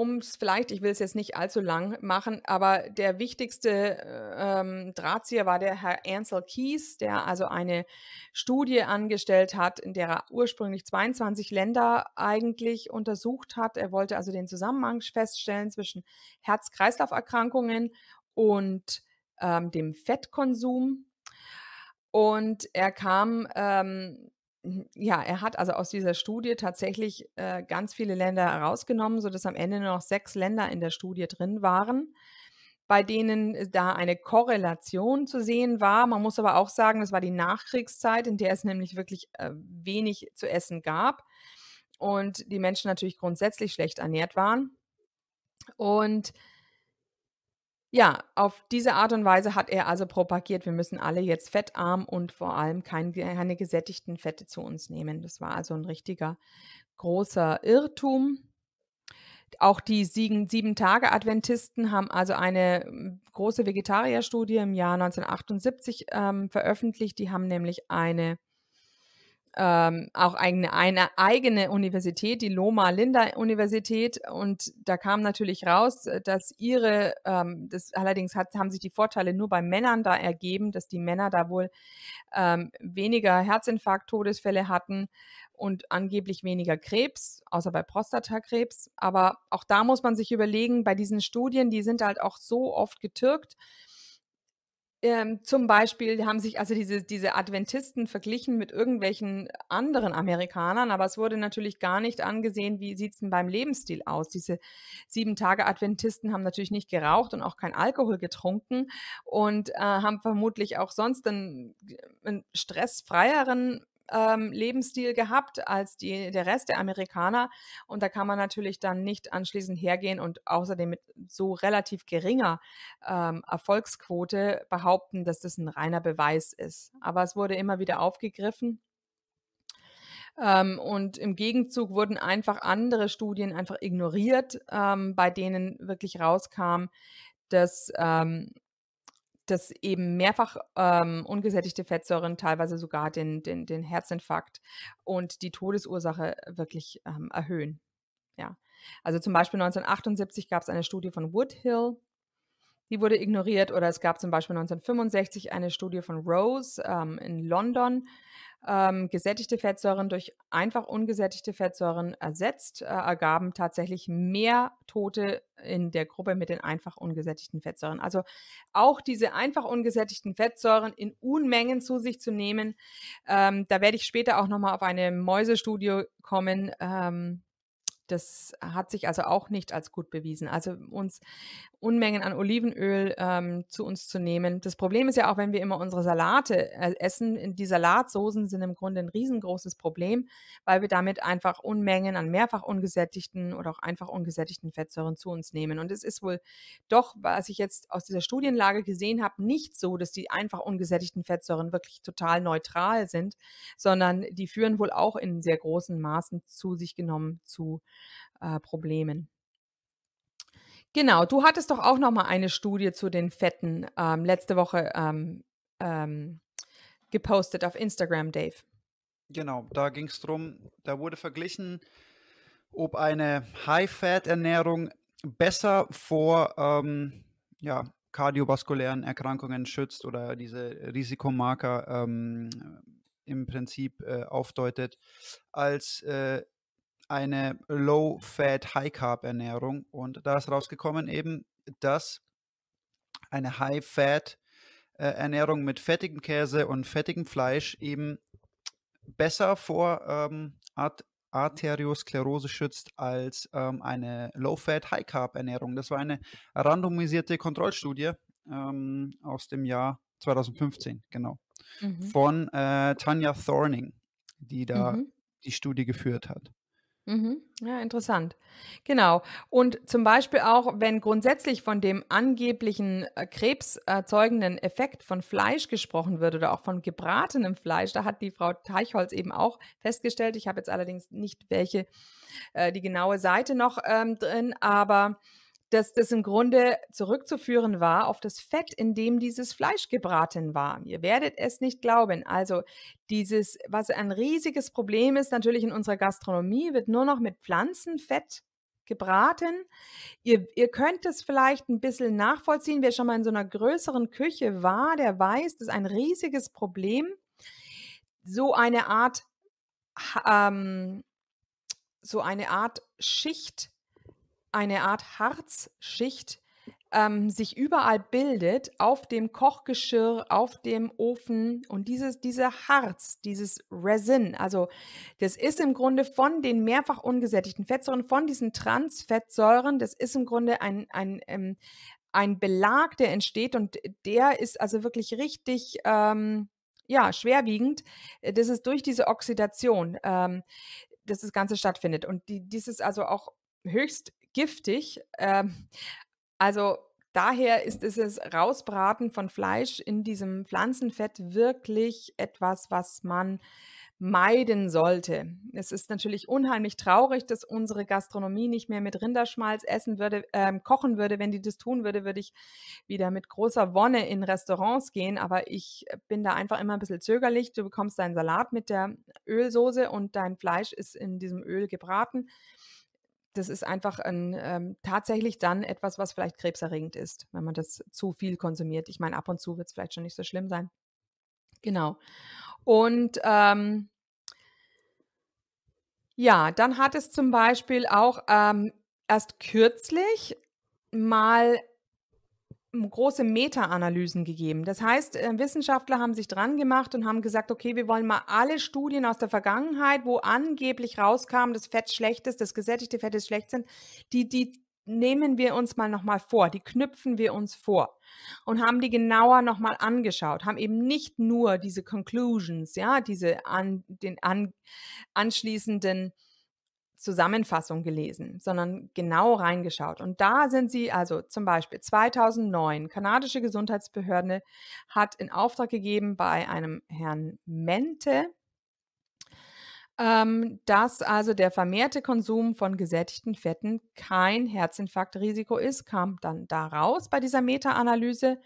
um es vielleicht, ich will es jetzt nicht allzu lang machen, aber der wichtigste ähm, Drahtzieher war der Herr Ansel Keys, der also eine Studie angestellt hat, in der er ursprünglich 22 Länder eigentlich untersucht hat. Er wollte also den Zusammenhang feststellen zwischen Herz-Kreislauf-Erkrankungen und ähm, dem Fettkonsum. Und er kam ähm, Mhm, ja, er hat also aus dieser Studie tatsächlich äh, ganz viele Länder herausgenommen, sodass am Ende nur noch sechs Länder in der Studie drin waren, bei denen äh, da eine Korrelation zu sehen war. Man muss aber auch sagen, das war die Nachkriegszeit, in der es nämlich wirklich äh, wenig zu essen gab und die Menschen natürlich grundsätzlich schlecht ernährt waren. Und ja, auf diese Art und Weise hat er also propagiert, wir müssen alle jetzt fettarm und vor allem kein, keine gesättigten Fette zu uns nehmen. Das war also ein richtiger großer Irrtum. Auch die Sieben-Tage-Adventisten haben also eine hm, große Vegetarierstudie im Jahr 1978 ähm, veröffentlicht. Die haben nämlich eine ähm, auch eigene, eine eigene Universität, die Loma Linda Universität. Und da kam natürlich raus, dass ihre, ähm, das, allerdings hat, haben sich die Vorteile nur bei Männern da ergeben, dass die Männer da wohl ähm, weniger Herzinfarkt, Todesfälle hatten und angeblich weniger Krebs, außer bei Prostatakrebs. Aber auch da muss man sich überlegen, bei diesen Studien, die sind halt auch so oft getürkt ähm, zum Beispiel haben sich also diese, diese Adventisten verglichen mit irgendwelchen anderen Amerikanern, aber es wurde natürlich gar nicht angesehen, wie sieht es denn beim Lebensstil aus. Diese sieben Tage Adventisten haben natürlich nicht geraucht und auch kein Alkohol getrunken und äh, haben vermutlich auch sonst einen, einen stressfreieren ähm, Lebensstil gehabt als die, der Rest der Amerikaner. Und da kann man natürlich dann nicht anschließend hergehen und außerdem mit so relativ geringer ähm, Erfolgsquote behaupten, dass das ein reiner Beweis ist. Aber es wurde immer wieder aufgegriffen ähm, und im Gegenzug wurden einfach andere Studien einfach ignoriert, ähm, bei denen wirklich rauskam, dass ähm, dass eben mehrfach ähm, ungesättigte Fettsäuren teilweise sogar den, den, den Herzinfarkt und die Todesursache wirklich ähm, erhöhen. Ja. Also zum Beispiel 1978 gab es eine Studie von Woodhill die wurde ignoriert oder es gab zum Beispiel 1965 eine Studie von Rose ähm, in London, ähm, gesättigte Fettsäuren durch einfach ungesättigte Fettsäuren ersetzt, äh, ergaben tatsächlich mehr Tote in der Gruppe mit den einfach ungesättigten Fettsäuren. Also auch diese einfach ungesättigten Fettsäuren in Unmengen zu sich zu nehmen, ähm, da werde ich später auch nochmal auf eine Mäusestudie kommen, ähm, das hat sich also auch nicht als gut bewiesen. Also uns Unmengen an Olivenöl ähm, zu uns zu nehmen. Das Problem ist ja auch, wenn wir immer unsere Salate äh, essen, die Salatsoßen sind im Grunde ein riesengroßes Problem, weil wir damit einfach Unmengen an mehrfach ungesättigten oder auch einfach ungesättigten Fettsäuren zu uns nehmen. Und es ist wohl doch, was ich jetzt aus dieser Studienlage gesehen habe, nicht so, dass die einfach ungesättigten Fettsäuren wirklich total neutral sind, sondern die führen wohl auch in sehr großen Maßen zu sich genommen zu äh, Problemen. Genau, du hattest doch auch noch mal eine Studie zu den Fetten ähm, letzte Woche ähm, ähm, gepostet auf Instagram, Dave. Genau, da ging es darum, da wurde verglichen, ob eine High-Fat-Ernährung besser vor ähm, ja, kardiovaskulären Erkrankungen schützt oder diese Risikomarker ähm, im Prinzip äh, aufdeutet, als äh, eine Low-Fat, High-Carb-Ernährung. Und da ist rausgekommen eben, dass eine High-Fat äh, Ernährung mit fettigem Käse und fettigem Fleisch eben besser vor ähm, Art Arteriosklerose schützt als ähm, eine Low-Fat, High-Carb-Ernährung. Das war eine randomisierte Kontrollstudie ähm, aus dem Jahr 2015, genau, mhm. von äh, Tanja Thorning, die da mhm. die Studie geführt hat. Mhm. Ja, interessant. Genau. Und zum Beispiel auch, wenn grundsätzlich von dem angeblichen äh, krebserzeugenden Effekt von Fleisch gesprochen wird oder auch von gebratenem Fleisch, da hat die Frau Teichholz eben auch festgestellt, ich habe jetzt allerdings nicht welche, äh, die genaue Seite noch ähm, drin, aber dass das im Grunde zurückzuführen war auf das Fett, in dem dieses Fleisch gebraten war. Ihr werdet es nicht glauben. Also dieses, was ein riesiges Problem ist, natürlich in unserer Gastronomie, wird nur noch mit Pflanzenfett gebraten. Ihr, ihr könnt es vielleicht ein bisschen nachvollziehen. Wer schon mal in so einer größeren Küche war, der weiß, das ist ein riesiges Problem. So eine Art, ähm, so eine Art Schicht eine Art Harzschicht ähm, sich überall bildet, auf dem Kochgeschirr, auf dem Ofen. Und dieses, diese Harz, dieses Resin, also das ist im Grunde von den mehrfach ungesättigten Fettsäuren, von diesen Transfettsäuren, das ist im Grunde ein, ein, ein, ähm, ein Belag, der entsteht und der ist also wirklich richtig. Ähm, ja, schwerwiegend, äh, das ist durch diese Oxidation, ähm, dass das Ganze stattfindet. Und die, dies ist also auch höchst giftig. Ähm, also daher ist es das Rausbraten von Fleisch in diesem Pflanzenfett wirklich etwas, was man meiden sollte. Es ist natürlich unheimlich traurig, dass unsere Gastronomie nicht mehr mit Rinderschmalz essen würde, äh, kochen würde. Wenn die das tun würde, würde ich wieder mit großer Wonne in Restaurants gehen. Aber ich bin da einfach immer ein bisschen zögerlich. Du bekommst deinen Salat mit der Ölsoße und dein Fleisch ist in diesem Öl gebraten das ist einfach ein, ähm, tatsächlich dann etwas, was vielleicht krebserregend ist, wenn man das zu viel konsumiert. Ich meine, ab und zu wird es vielleicht schon nicht so schlimm sein. Genau. Und ähm, ja, dann hat es zum Beispiel auch ähm, erst kürzlich mal große Meta-Analysen gegeben. Das heißt, äh, Wissenschaftler haben sich dran gemacht und haben gesagt, okay, wir wollen mal alle Studien aus der Vergangenheit, wo angeblich rauskam, dass Fett schlecht ist, dass gesättigte Fette schlecht sind, die, die nehmen wir uns mal nochmal vor, die knüpfen wir uns vor und haben die genauer nochmal angeschaut, haben eben nicht nur diese Conclusions, ja, diese an, den an, anschließenden Zusammenfassung gelesen, sondern genau reingeschaut. Und da sind sie, also zum Beispiel 2009, kanadische Gesundheitsbehörde hat in Auftrag gegeben bei einem Herrn Mente, ähm, dass also der vermehrte Konsum von gesättigten Fetten kein Herzinfarktrisiko ist, kam dann da raus bei dieser Meta-Analyse.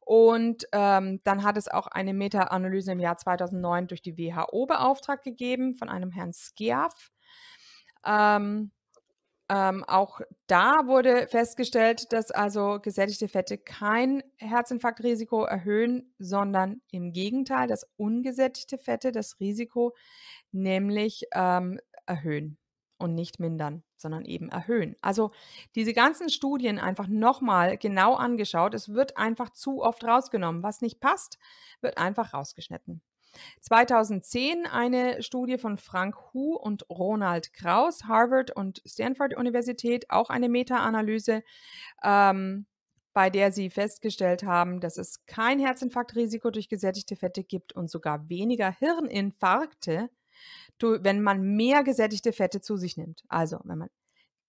Und ähm, dann hat es auch eine Meta-Analyse im Jahr 2009 durch die WHO beauftragt gegeben von einem Herrn Skiaf. Ähm, ähm, auch da wurde festgestellt, dass also gesättigte Fette kein Herzinfarktrisiko erhöhen, sondern im Gegenteil, dass ungesättigte Fette das Risiko nämlich ähm, erhöhen und nicht mindern, sondern eben erhöhen. Also diese ganzen Studien einfach nochmal genau angeschaut. Es wird einfach zu oft rausgenommen. Was nicht passt, wird einfach rausgeschnitten. 2010 eine Studie von Frank Hu und Ronald Kraus, Harvard und Stanford Universität, auch eine Meta-Analyse, ähm, bei der sie festgestellt haben, dass es kein Herzinfarktrisiko durch gesättigte Fette gibt und sogar weniger Hirninfarkte, wenn man mehr gesättigte Fette zu sich nimmt. Also wenn man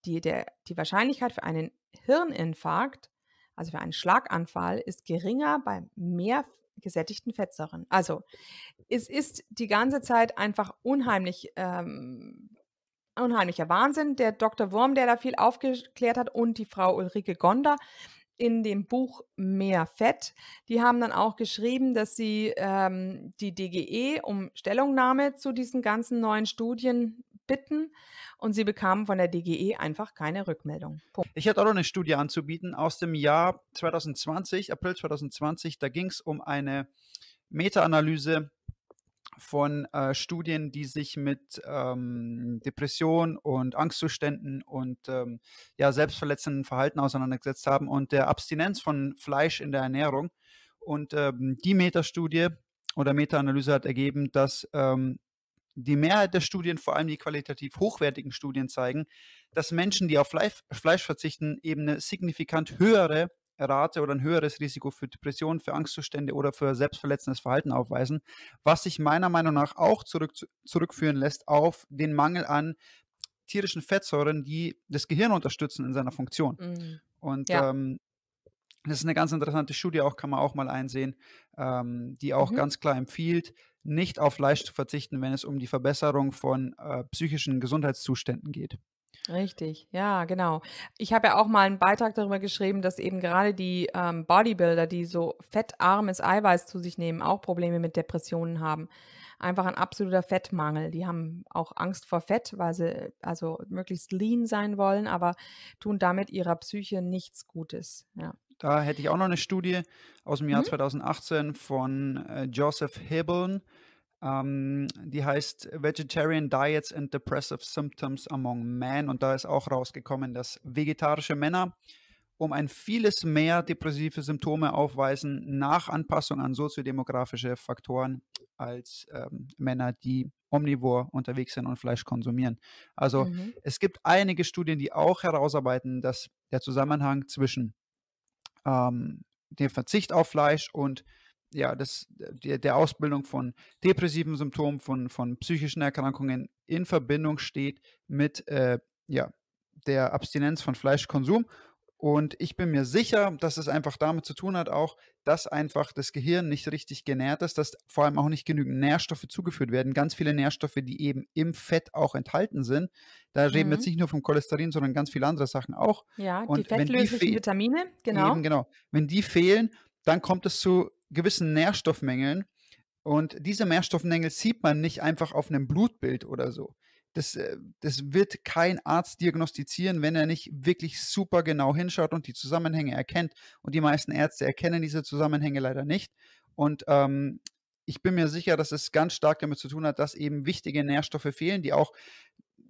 die, der, die Wahrscheinlichkeit für einen Hirninfarkt, also für einen Schlaganfall, ist geringer bei mehr gesättigten Fettsäuren. Also es ist die ganze Zeit einfach unheimlich, ähm, unheimlicher Wahnsinn. Der Dr. Wurm, der da viel aufgeklärt hat und die Frau Ulrike Gonder in dem Buch Mehr Fett, die haben dann auch geschrieben, dass sie ähm, die DGE um Stellungnahme zu diesen ganzen neuen Studien bitten und sie bekamen von der DGE einfach keine Rückmeldung. Punkt. Ich hatte auch noch eine Studie anzubieten aus dem Jahr 2020, April 2020. Da ging es um eine Meta-Analyse von äh, Studien, die sich mit ähm, Depressionen und Angstzuständen und ähm, ja, selbstverletzenden Verhalten auseinandergesetzt haben und der Abstinenz von Fleisch in der Ernährung. Und ähm, die Meta-Studie oder Meta-Analyse hat ergeben, dass ähm, die Mehrheit der Studien, vor allem die qualitativ hochwertigen Studien, zeigen, dass Menschen, die auf Fleisch verzichten, eben eine signifikant höhere Rate oder ein höheres Risiko für Depressionen, für Angstzustände oder für selbstverletzendes Verhalten aufweisen, was sich meiner Meinung nach auch zurück, zurückführen lässt auf den Mangel an tierischen Fettsäuren, die das Gehirn unterstützen in seiner Funktion. Mhm. Und ja. ähm, das ist eine ganz interessante Studie, auch kann man auch mal einsehen, ähm, die auch mhm. ganz klar empfiehlt, nicht auf Fleisch zu verzichten, wenn es um die Verbesserung von äh, psychischen Gesundheitszuständen geht. Richtig, ja, genau. Ich habe ja auch mal einen Beitrag darüber geschrieben, dass eben gerade die ähm, Bodybuilder, die so fettarmes Eiweiß zu sich nehmen, auch Probleme mit Depressionen haben. Einfach ein absoluter Fettmangel. Die haben auch Angst vor Fett, weil sie also möglichst lean sein wollen, aber tun damit ihrer Psyche nichts Gutes. Ja. Da hätte ich auch noch eine Studie aus dem Jahr mhm. 2018 von äh, Joseph Hibbeln. Ähm, die heißt Vegetarian Diets and Depressive Symptoms Among Men. Und da ist auch rausgekommen, dass vegetarische Männer um ein vieles mehr depressive Symptome aufweisen nach Anpassung an soziodemografische Faktoren als ähm, Männer, die omnivor unterwegs sind und Fleisch konsumieren. Also mhm. es gibt einige Studien, die auch herausarbeiten, dass der Zusammenhang zwischen ähm, dem Verzicht auf Fleisch und ja, das, der, der Ausbildung von depressiven Symptomen, von, von psychischen Erkrankungen in Verbindung steht mit äh, ja, der Abstinenz von Fleischkonsum. Und ich bin mir sicher, dass es einfach damit zu tun hat, auch, dass einfach das Gehirn nicht richtig genährt ist, dass vor allem auch nicht genügend Nährstoffe zugeführt werden. Ganz viele Nährstoffe, die eben im Fett auch enthalten sind. Da mhm. reden wir jetzt mhm. nicht nur vom Cholesterin, sondern ganz viele andere Sachen auch. Ja, Und die fettlöslichen die Vitamine, genau. Eben, genau. Wenn die fehlen, dann kommt es zu gewissen Nährstoffmängeln. Und diese Nährstoffmängel sieht man nicht einfach auf einem Blutbild oder so, das, äh, das wird kein Arzt diagnostizieren, wenn er nicht wirklich super genau hinschaut und die Zusammenhänge erkennt. Und die meisten Ärzte erkennen diese Zusammenhänge leider nicht. Und ähm, ich bin mir sicher, dass es ganz stark damit zu tun hat, dass eben wichtige Nährstoffe fehlen, die auch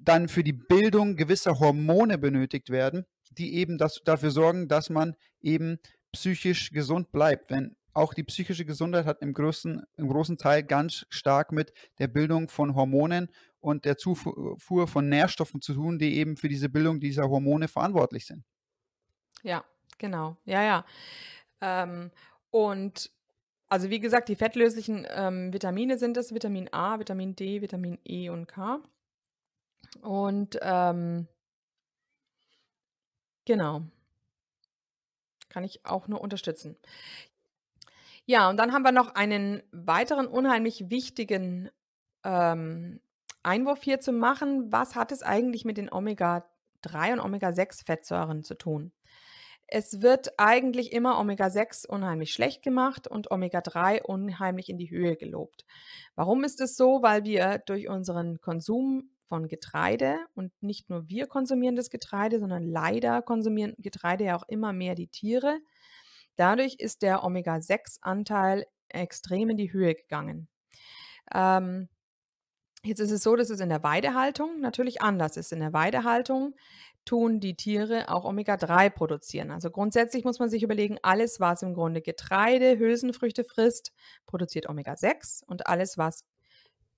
dann für die Bildung gewisser Hormone benötigt werden, die eben das, dafür sorgen, dass man eben psychisch gesund bleibt. Wenn auch die psychische Gesundheit hat im großen, im großen Teil ganz stark mit der Bildung von Hormonen und der Zufuhr von Nährstoffen zu tun, die eben für diese Bildung dieser Hormone verantwortlich sind. Ja, genau. Ja, ja. Ähm, und also wie gesagt, die fettlöslichen ähm, Vitamine sind es, Vitamin A, Vitamin D, Vitamin E und K. Und ähm, genau. Kann ich auch nur unterstützen. Ja, und dann haben wir noch einen weiteren unheimlich wichtigen ähm, Einwurf hier zu machen, was hat es eigentlich mit den Omega-3 und Omega-6-Fettsäuren zu tun? Es wird eigentlich immer Omega-6 unheimlich schlecht gemacht und Omega-3 unheimlich in die Höhe gelobt. Warum ist es so? Weil wir durch unseren Konsum von Getreide und nicht nur wir konsumieren das Getreide, sondern leider konsumieren Getreide ja auch immer mehr die Tiere. Dadurch ist der Omega-6-Anteil extrem in die Höhe gegangen. Ähm, Jetzt ist es so, dass es in der Weidehaltung natürlich anders ist. In der Weidehaltung tun die Tiere auch Omega-3 produzieren. Also grundsätzlich muss man sich überlegen, alles, was im Grunde Getreide, Hülsenfrüchte frisst, produziert Omega-6 und alles, was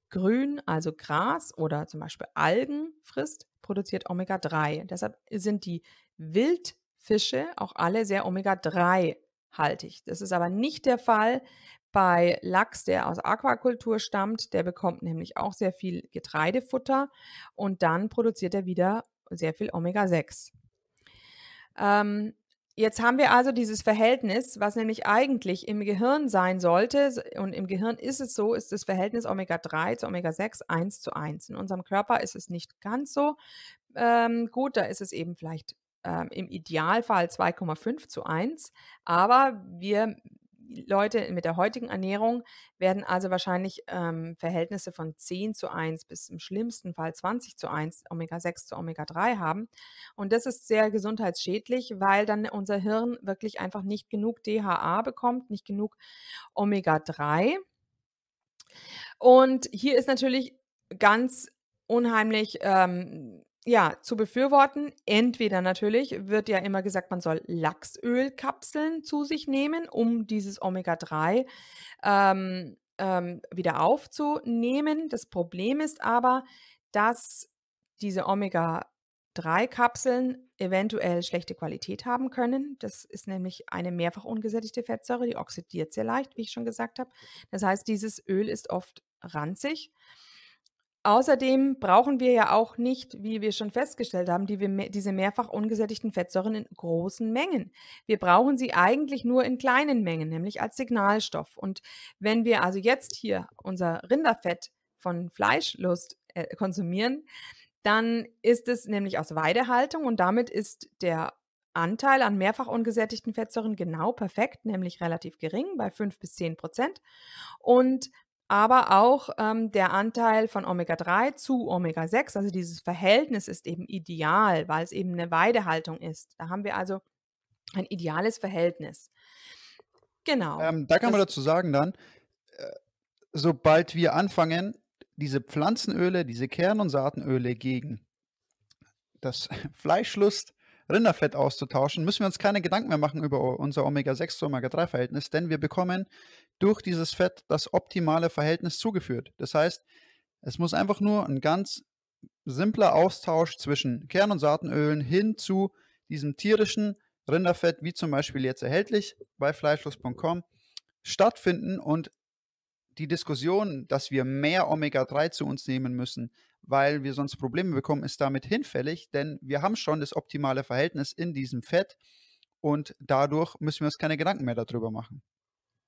Grün, also Gras oder zum Beispiel Algen frisst, produziert Omega-3. Deshalb sind die Wildfische auch alle sehr Omega-3 haltig. Das ist aber nicht der Fall, bei Lachs, der aus Aquakultur stammt, der bekommt nämlich auch sehr viel Getreidefutter und dann produziert er wieder sehr viel Omega-6. Ähm, jetzt haben wir also dieses Verhältnis, was nämlich eigentlich im Gehirn sein sollte, und im Gehirn ist es so, ist das Verhältnis Omega-3 zu Omega-6 1 zu 1. In unserem Körper ist es nicht ganz so ähm, gut, da ist es eben vielleicht ähm, im Idealfall 2,5 zu 1. Aber wir Leute mit der heutigen Ernährung werden also wahrscheinlich ähm, Verhältnisse von 10 zu 1 bis im schlimmsten Fall 20 zu 1 Omega-6 zu Omega-3 haben. Und das ist sehr gesundheitsschädlich, weil dann unser Hirn wirklich einfach nicht genug DHA bekommt, nicht genug Omega-3. Und hier ist natürlich ganz unheimlich ähm, ja, zu befürworten. Entweder natürlich wird ja immer gesagt, man soll Lachsölkapseln zu sich nehmen, um dieses Omega-3 ähm, ähm, wieder aufzunehmen. Das Problem ist aber, dass diese Omega-3-Kapseln eventuell schlechte Qualität haben können. Das ist nämlich eine mehrfach ungesättigte Fettsäure, die oxidiert sehr leicht, wie ich schon gesagt habe. Das heißt, dieses Öl ist oft ranzig. Außerdem brauchen wir ja auch nicht, wie wir schon festgestellt haben, die diese mehrfach ungesättigten Fettsäuren in großen Mengen. Wir brauchen sie eigentlich nur in kleinen Mengen, nämlich als Signalstoff. Und wenn wir also jetzt hier unser Rinderfett von Fleischlust äh, konsumieren, dann ist es nämlich aus Weidehaltung und damit ist der Anteil an mehrfach ungesättigten Fettsäuren genau perfekt, nämlich relativ gering bei 5 bis 10 Prozent. Und aber auch ähm, der Anteil von Omega-3 zu Omega-6, also dieses Verhältnis ist eben ideal, weil es eben eine Weidehaltung ist. Da haben wir also ein ideales Verhältnis. Genau. Ähm, da kann das man dazu sagen dann, äh, sobald wir anfangen, diese Pflanzenöle, diese Kern- und Saatenöle gegen das Fleischlust Rinderfett auszutauschen, müssen wir uns keine Gedanken mehr machen über unser Omega-6 zu Omega-3-Verhältnis, denn wir bekommen durch dieses Fett das optimale Verhältnis zugeführt. Das heißt, es muss einfach nur ein ganz simpler Austausch zwischen Kern- und Saatenölen hin zu diesem tierischen Rinderfett, wie zum Beispiel jetzt erhältlich bei fleischlos.com, stattfinden und die Diskussion, dass wir mehr Omega-3 zu uns nehmen müssen, weil wir sonst Probleme bekommen, ist damit hinfällig, denn wir haben schon das optimale Verhältnis in diesem Fett und dadurch müssen wir uns keine Gedanken mehr darüber machen.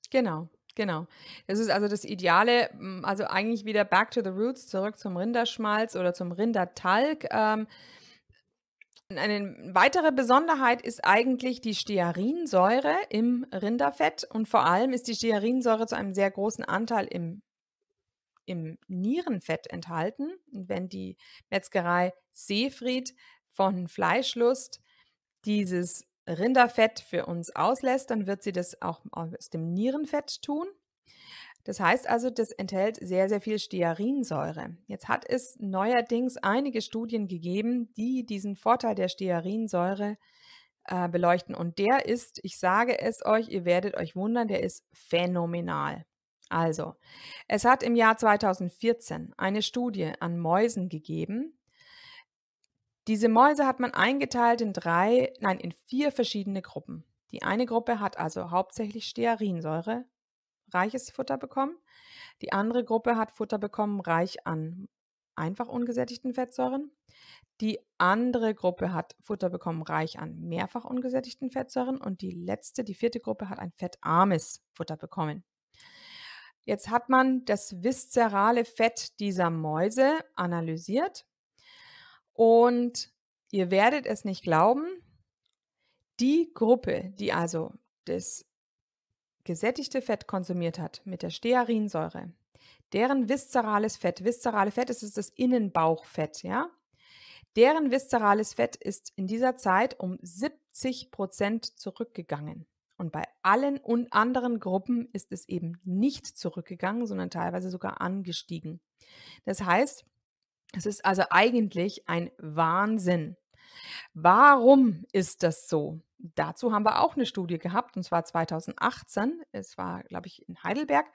Genau. Genau. Das ist also das Ideale, also eigentlich wieder back to the roots, zurück zum Rinderschmalz oder zum Rindertalg. Ähm, eine weitere Besonderheit ist eigentlich die Stearinsäure im Rinderfett und vor allem ist die Stearinsäure zu einem sehr großen Anteil im, im Nierenfett enthalten. Und wenn die Metzgerei Seefried von Fleischlust dieses Rinderfett für uns auslässt, dann wird sie das auch aus dem Nierenfett tun. Das heißt also, das enthält sehr, sehr viel Stearinsäure. Jetzt hat es neuerdings einige Studien gegeben, die diesen Vorteil der Stearinsäure äh, beleuchten. Und der ist, ich sage es euch, ihr werdet euch wundern, der ist phänomenal. Also, es hat im Jahr 2014 eine Studie an Mäusen gegeben, diese Mäuse hat man eingeteilt in drei, nein, in vier verschiedene Gruppen. Die eine Gruppe hat also hauptsächlich Stearinsäure, reiches Futter bekommen. Die andere Gruppe hat Futter bekommen, reich an einfach ungesättigten Fettsäuren. Die andere Gruppe hat Futter bekommen, reich an mehrfach ungesättigten Fettsäuren. Und die letzte, die vierte Gruppe, hat ein fettarmes Futter bekommen. Jetzt hat man das viszerale Fett dieser Mäuse analysiert und ihr werdet es nicht glauben, die Gruppe, die also das gesättigte Fett konsumiert hat mit der Stearinsäure, deren viszerales Fett, viszerale Fett ist, ist das Innenbauchfett, ja? Deren viszerales Fett ist in dieser Zeit um 70 Prozent zurückgegangen. Und bei allen und anderen Gruppen ist es eben nicht zurückgegangen, sondern teilweise sogar angestiegen. Das heißt, es ist also eigentlich ein Wahnsinn. Warum ist das so? Dazu haben wir auch eine Studie gehabt, und zwar 2018. Es war, glaube ich, in Heidelberg.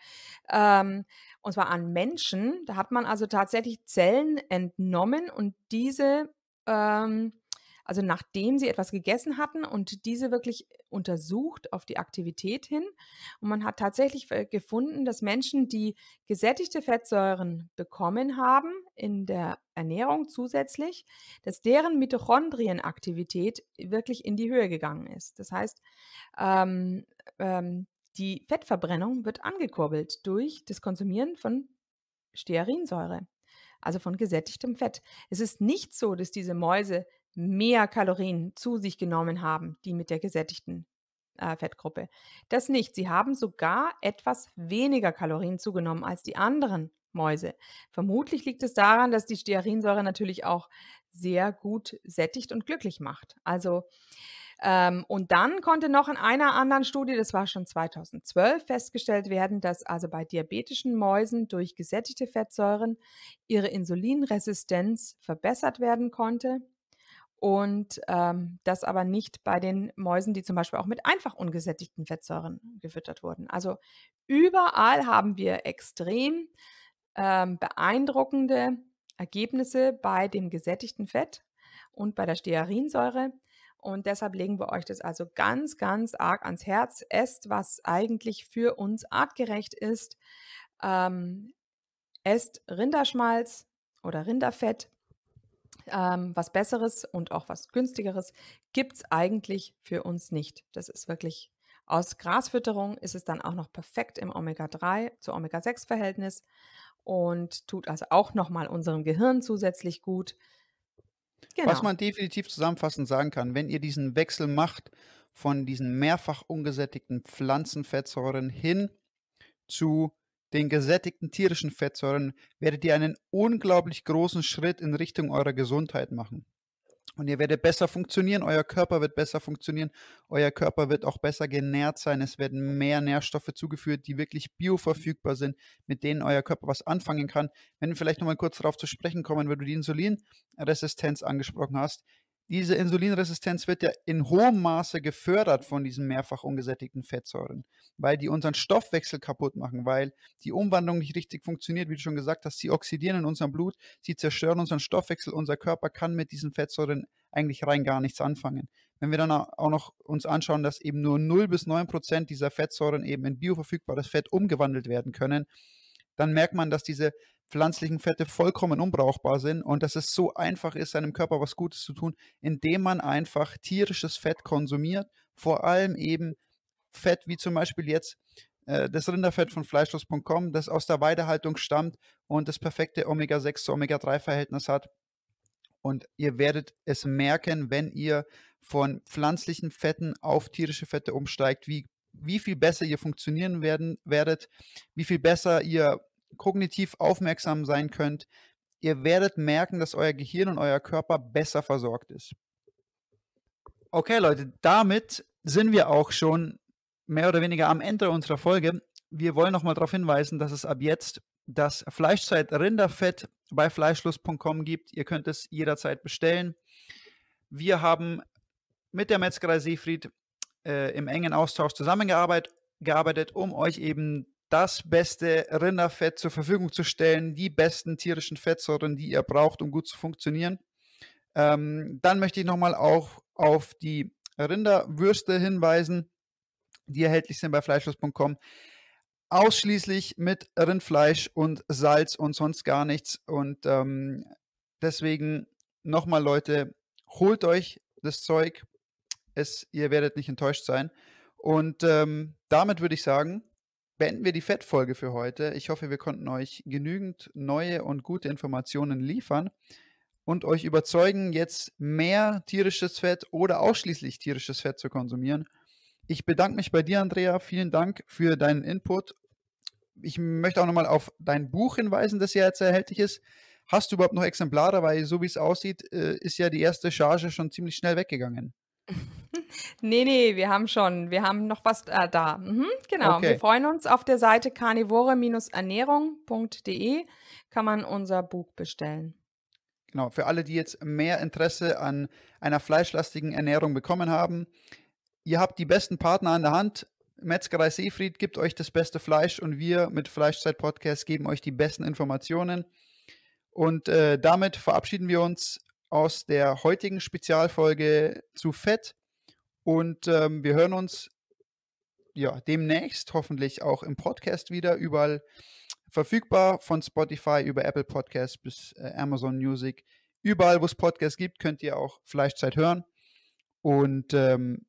Ähm, und zwar an Menschen. Da hat man also tatsächlich Zellen entnommen und diese ähm, also nachdem sie etwas gegessen hatten und diese wirklich untersucht auf die Aktivität hin. Und man hat tatsächlich äh, gefunden, dass Menschen, die gesättigte Fettsäuren bekommen haben in der Ernährung zusätzlich, dass deren Mitochondrienaktivität wirklich in die Höhe gegangen ist. Das heißt, ähm, ähm, die Fettverbrennung wird angekurbelt durch das Konsumieren von Stearinsäure also von gesättigtem Fett. Es ist nicht so, dass diese Mäuse mehr Kalorien zu sich genommen haben, die mit der gesättigten äh, Fettgruppe. Das nicht. Sie haben sogar etwas weniger Kalorien zugenommen als die anderen Mäuse. Vermutlich liegt es daran, dass die Stearinsäure natürlich auch sehr gut sättigt und glücklich macht. Also ähm, und dann konnte noch in einer anderen Studie, das war schon 2012, festgestellt werden, dass also bei diabetischen Mäusen durch gesättigte Fettsäuren ihre Insulinresistenz verbessert werden konnte und ähm, das aber nicht bei den Mäusen, die zum Beispiel auch mit einfach ungesättigten Fettsäuren gefüttert wurden. Also überall haben wir extrem ähm, beeindruckende Ergebnisse bei dem gesättigten Fett und bei der Stearinsäure. Und deshalb legen wir euch das also ganz, ganz arg ans Herz. Esst, was eigentlich für uns artgerecht ist. Ähm, esst Rinderschmalz oder Rinderfett ähm, was Besseres und auch was Günstigeres gibt es eigentlich für uns nicht. Das ist wirklich aus Grasfütterung ist es dann auch noch perfekt im Omega-3 zu Omega-6-Verhältnis und tut also auch nochmal unserem Gehirn zusätzlich gut. Genau. Was man definitiv zusammenfassend sagen kann, wenn ihr diesen Wechsel macht von diesen mehrfach ungesättigten Pflanzenfettsäuren hin zu den gesättigten tierischen Fettsäuren, werdet ihr einen unglaublich großen Schritt in Richtung eurer Gesundheit machen. Und ihr werdet besser funktionieren, euer Körper wird besser funktionieren, euer Körper wird auch besser genährt sein, es werden mehr Nährstoffe zugeführt, die wirklich bioverfügbar sind, mit denen euer Körper was anfangen kann. Wenn wir vielleicht nochmal kurz darauf zu sprechen kommen, wenn du die Insulinresistenz angesprochen hast, diese Insulinresistenz wird ja in hohem Maße gefördert von diesen mehrfach ungesättigten Fettsäuren, weil die unseren Stoffwechsel kaputt machen, weil die Umwandlung nicht richtig funktioniert, wie du schon gesagt hast. Sie oxidieren in unserem Blut, sie zerstören unseren Stoffwechsel. Unser Körper kann mit diesen Fettsäuren eigentlich rein gar nichts anfangen. Wenn wir dann auch noch uns anschauen, dass eben nur 0 bis 9 Prozent dieser Fettsäuren eben in bioverfügbares Fett umgewandelt werden können, dann merkt man, dass diese pflanzlichen Fette vollkommen unbrauchbar sind und dass es so einfach ist, seinem Körper was Gutes zu tun, indem man einfach tierisches Fett konsumiert, vor allem eben Fett wie zum Beispiel jetzt äh, das Rinderfett von fleischlos.com, das aus der Weidehaltung stammt und das perfekte Omega-6 zu Omega-3-Verhältnis hat. Und ihr werdet es merken, wenn ihr von pflanzlichen Fetten auf tierische Fette umsteigt, wie, wie viel besser ihr funktionieren werden, werdet, wie viel besser ihr kognitiv aufmerksam sein könnt, ihr werdet merken, dass euer Gehirn und euer Körper besser versorgt ist. Okay, Leute, damit sind wir auch schon mehr oder weniger am Ende unserer Folge. Wir wollen nochmal darauf hinweisen, dass es ab jetzt das Fleischzeit Rinderfett bei fleischlust.com gibt. Ihr könnt es jederzeit bestellen. Wir haben mit der Metzgerei Seefried äh, im engen Austausch zusammengearbeitet, um euch eben das beste Rinderfett zur Verfügung zu stellen, die besten tierischen Fettsäuren, die ihr braucht, um gut zu funktionieren. Ähm, dann möchte ich nochmal auch auf die Rinderwürste hinweisen, die erhältlich sind bei fleischlos.com. Ausschließlich mit Rindfleisch und Salz und sonst gar nichts. Und ähm, deswegen nochmal Leute, holt euch das Zeug. Es, ihr werdet nicht enttäuscht sein. Und ähm, damit würde ich sagen, beenden wir die Fettfolge für heute. Ich hoffe, wir konnten euch genügend neue und gute Informationen liefern und euch überzeugen, jetzt mehr tierisches Fett oder ausschließlich tierisches Fett zu konsumieren. Ich bedanke mich bei dir, Andrea. Vielen Dank für deinen Input. Ich möchte auch nochmal auf dein Buch hinweisen, das ja jetzt erhältlich ist. Hast du überhaupt noch Exemplare? Weil so wie es aussieht, äh, ist ja die erste Charge schon ziemlich schnell weggegangen. Nee, nee, wir haben schon, wir haben noch was äh, da. Mhm, genau, okay. wir freuen uns. Auf der Seite carnivore-ernährung.de kann man unser Buch bestellen. Genau, für alle, die jetzt mehr Interesse an einer fleischlastigen Ernährung bekommen haben, ihr habt die besten Partner an der Hand. Metzgerei Seefried gibt euch das beste Fleisch und wir mit Fleischzeit Podcast geben euch die besten Informationen. Und äh, damit verabschieden wir uns aus der heutigen Spezialfolge zu Fett. Und ähm, wir hören uns ja demnächst hoffentlich auch im Podcast wieder, überall verfügbar von Spotify über Apple Podcasts bis äh, Amazon Music. Überall, wo es Podcasts gibt, könnt ihr auch Fleischzeit hören. Und ähm,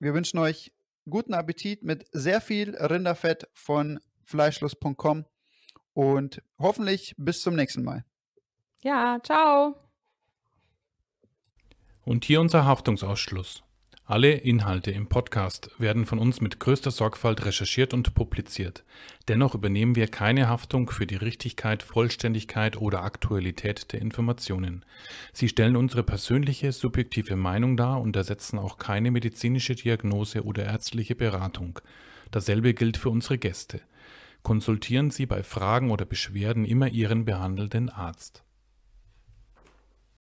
wir wünschen euch guten Appetit mit sehr viel Rinderfett von fleischlos.com und hoffentlich bis zum nächsten Mal. Ja, ciao. Und hier unser Haftungsausschluss. Alle Inhalte im Podcast werden von uns mit größter Sorgfalt recherchiert und publiziert. Dennoch übernehmen wir keine Haftung für die Richtigkeit, Vollständigkeit oder Aktualität der Informationen. Sie stellen unsere persönliche, subjektive Meinung dar und ersetzen auch keine medizinische Diagnose oder ärztliche Beratung. Dasselbe gilt für unsere Gäste. Konsultieren Sie bei Fragen oder Beschwerden immer Ihren behandelnden Arzt.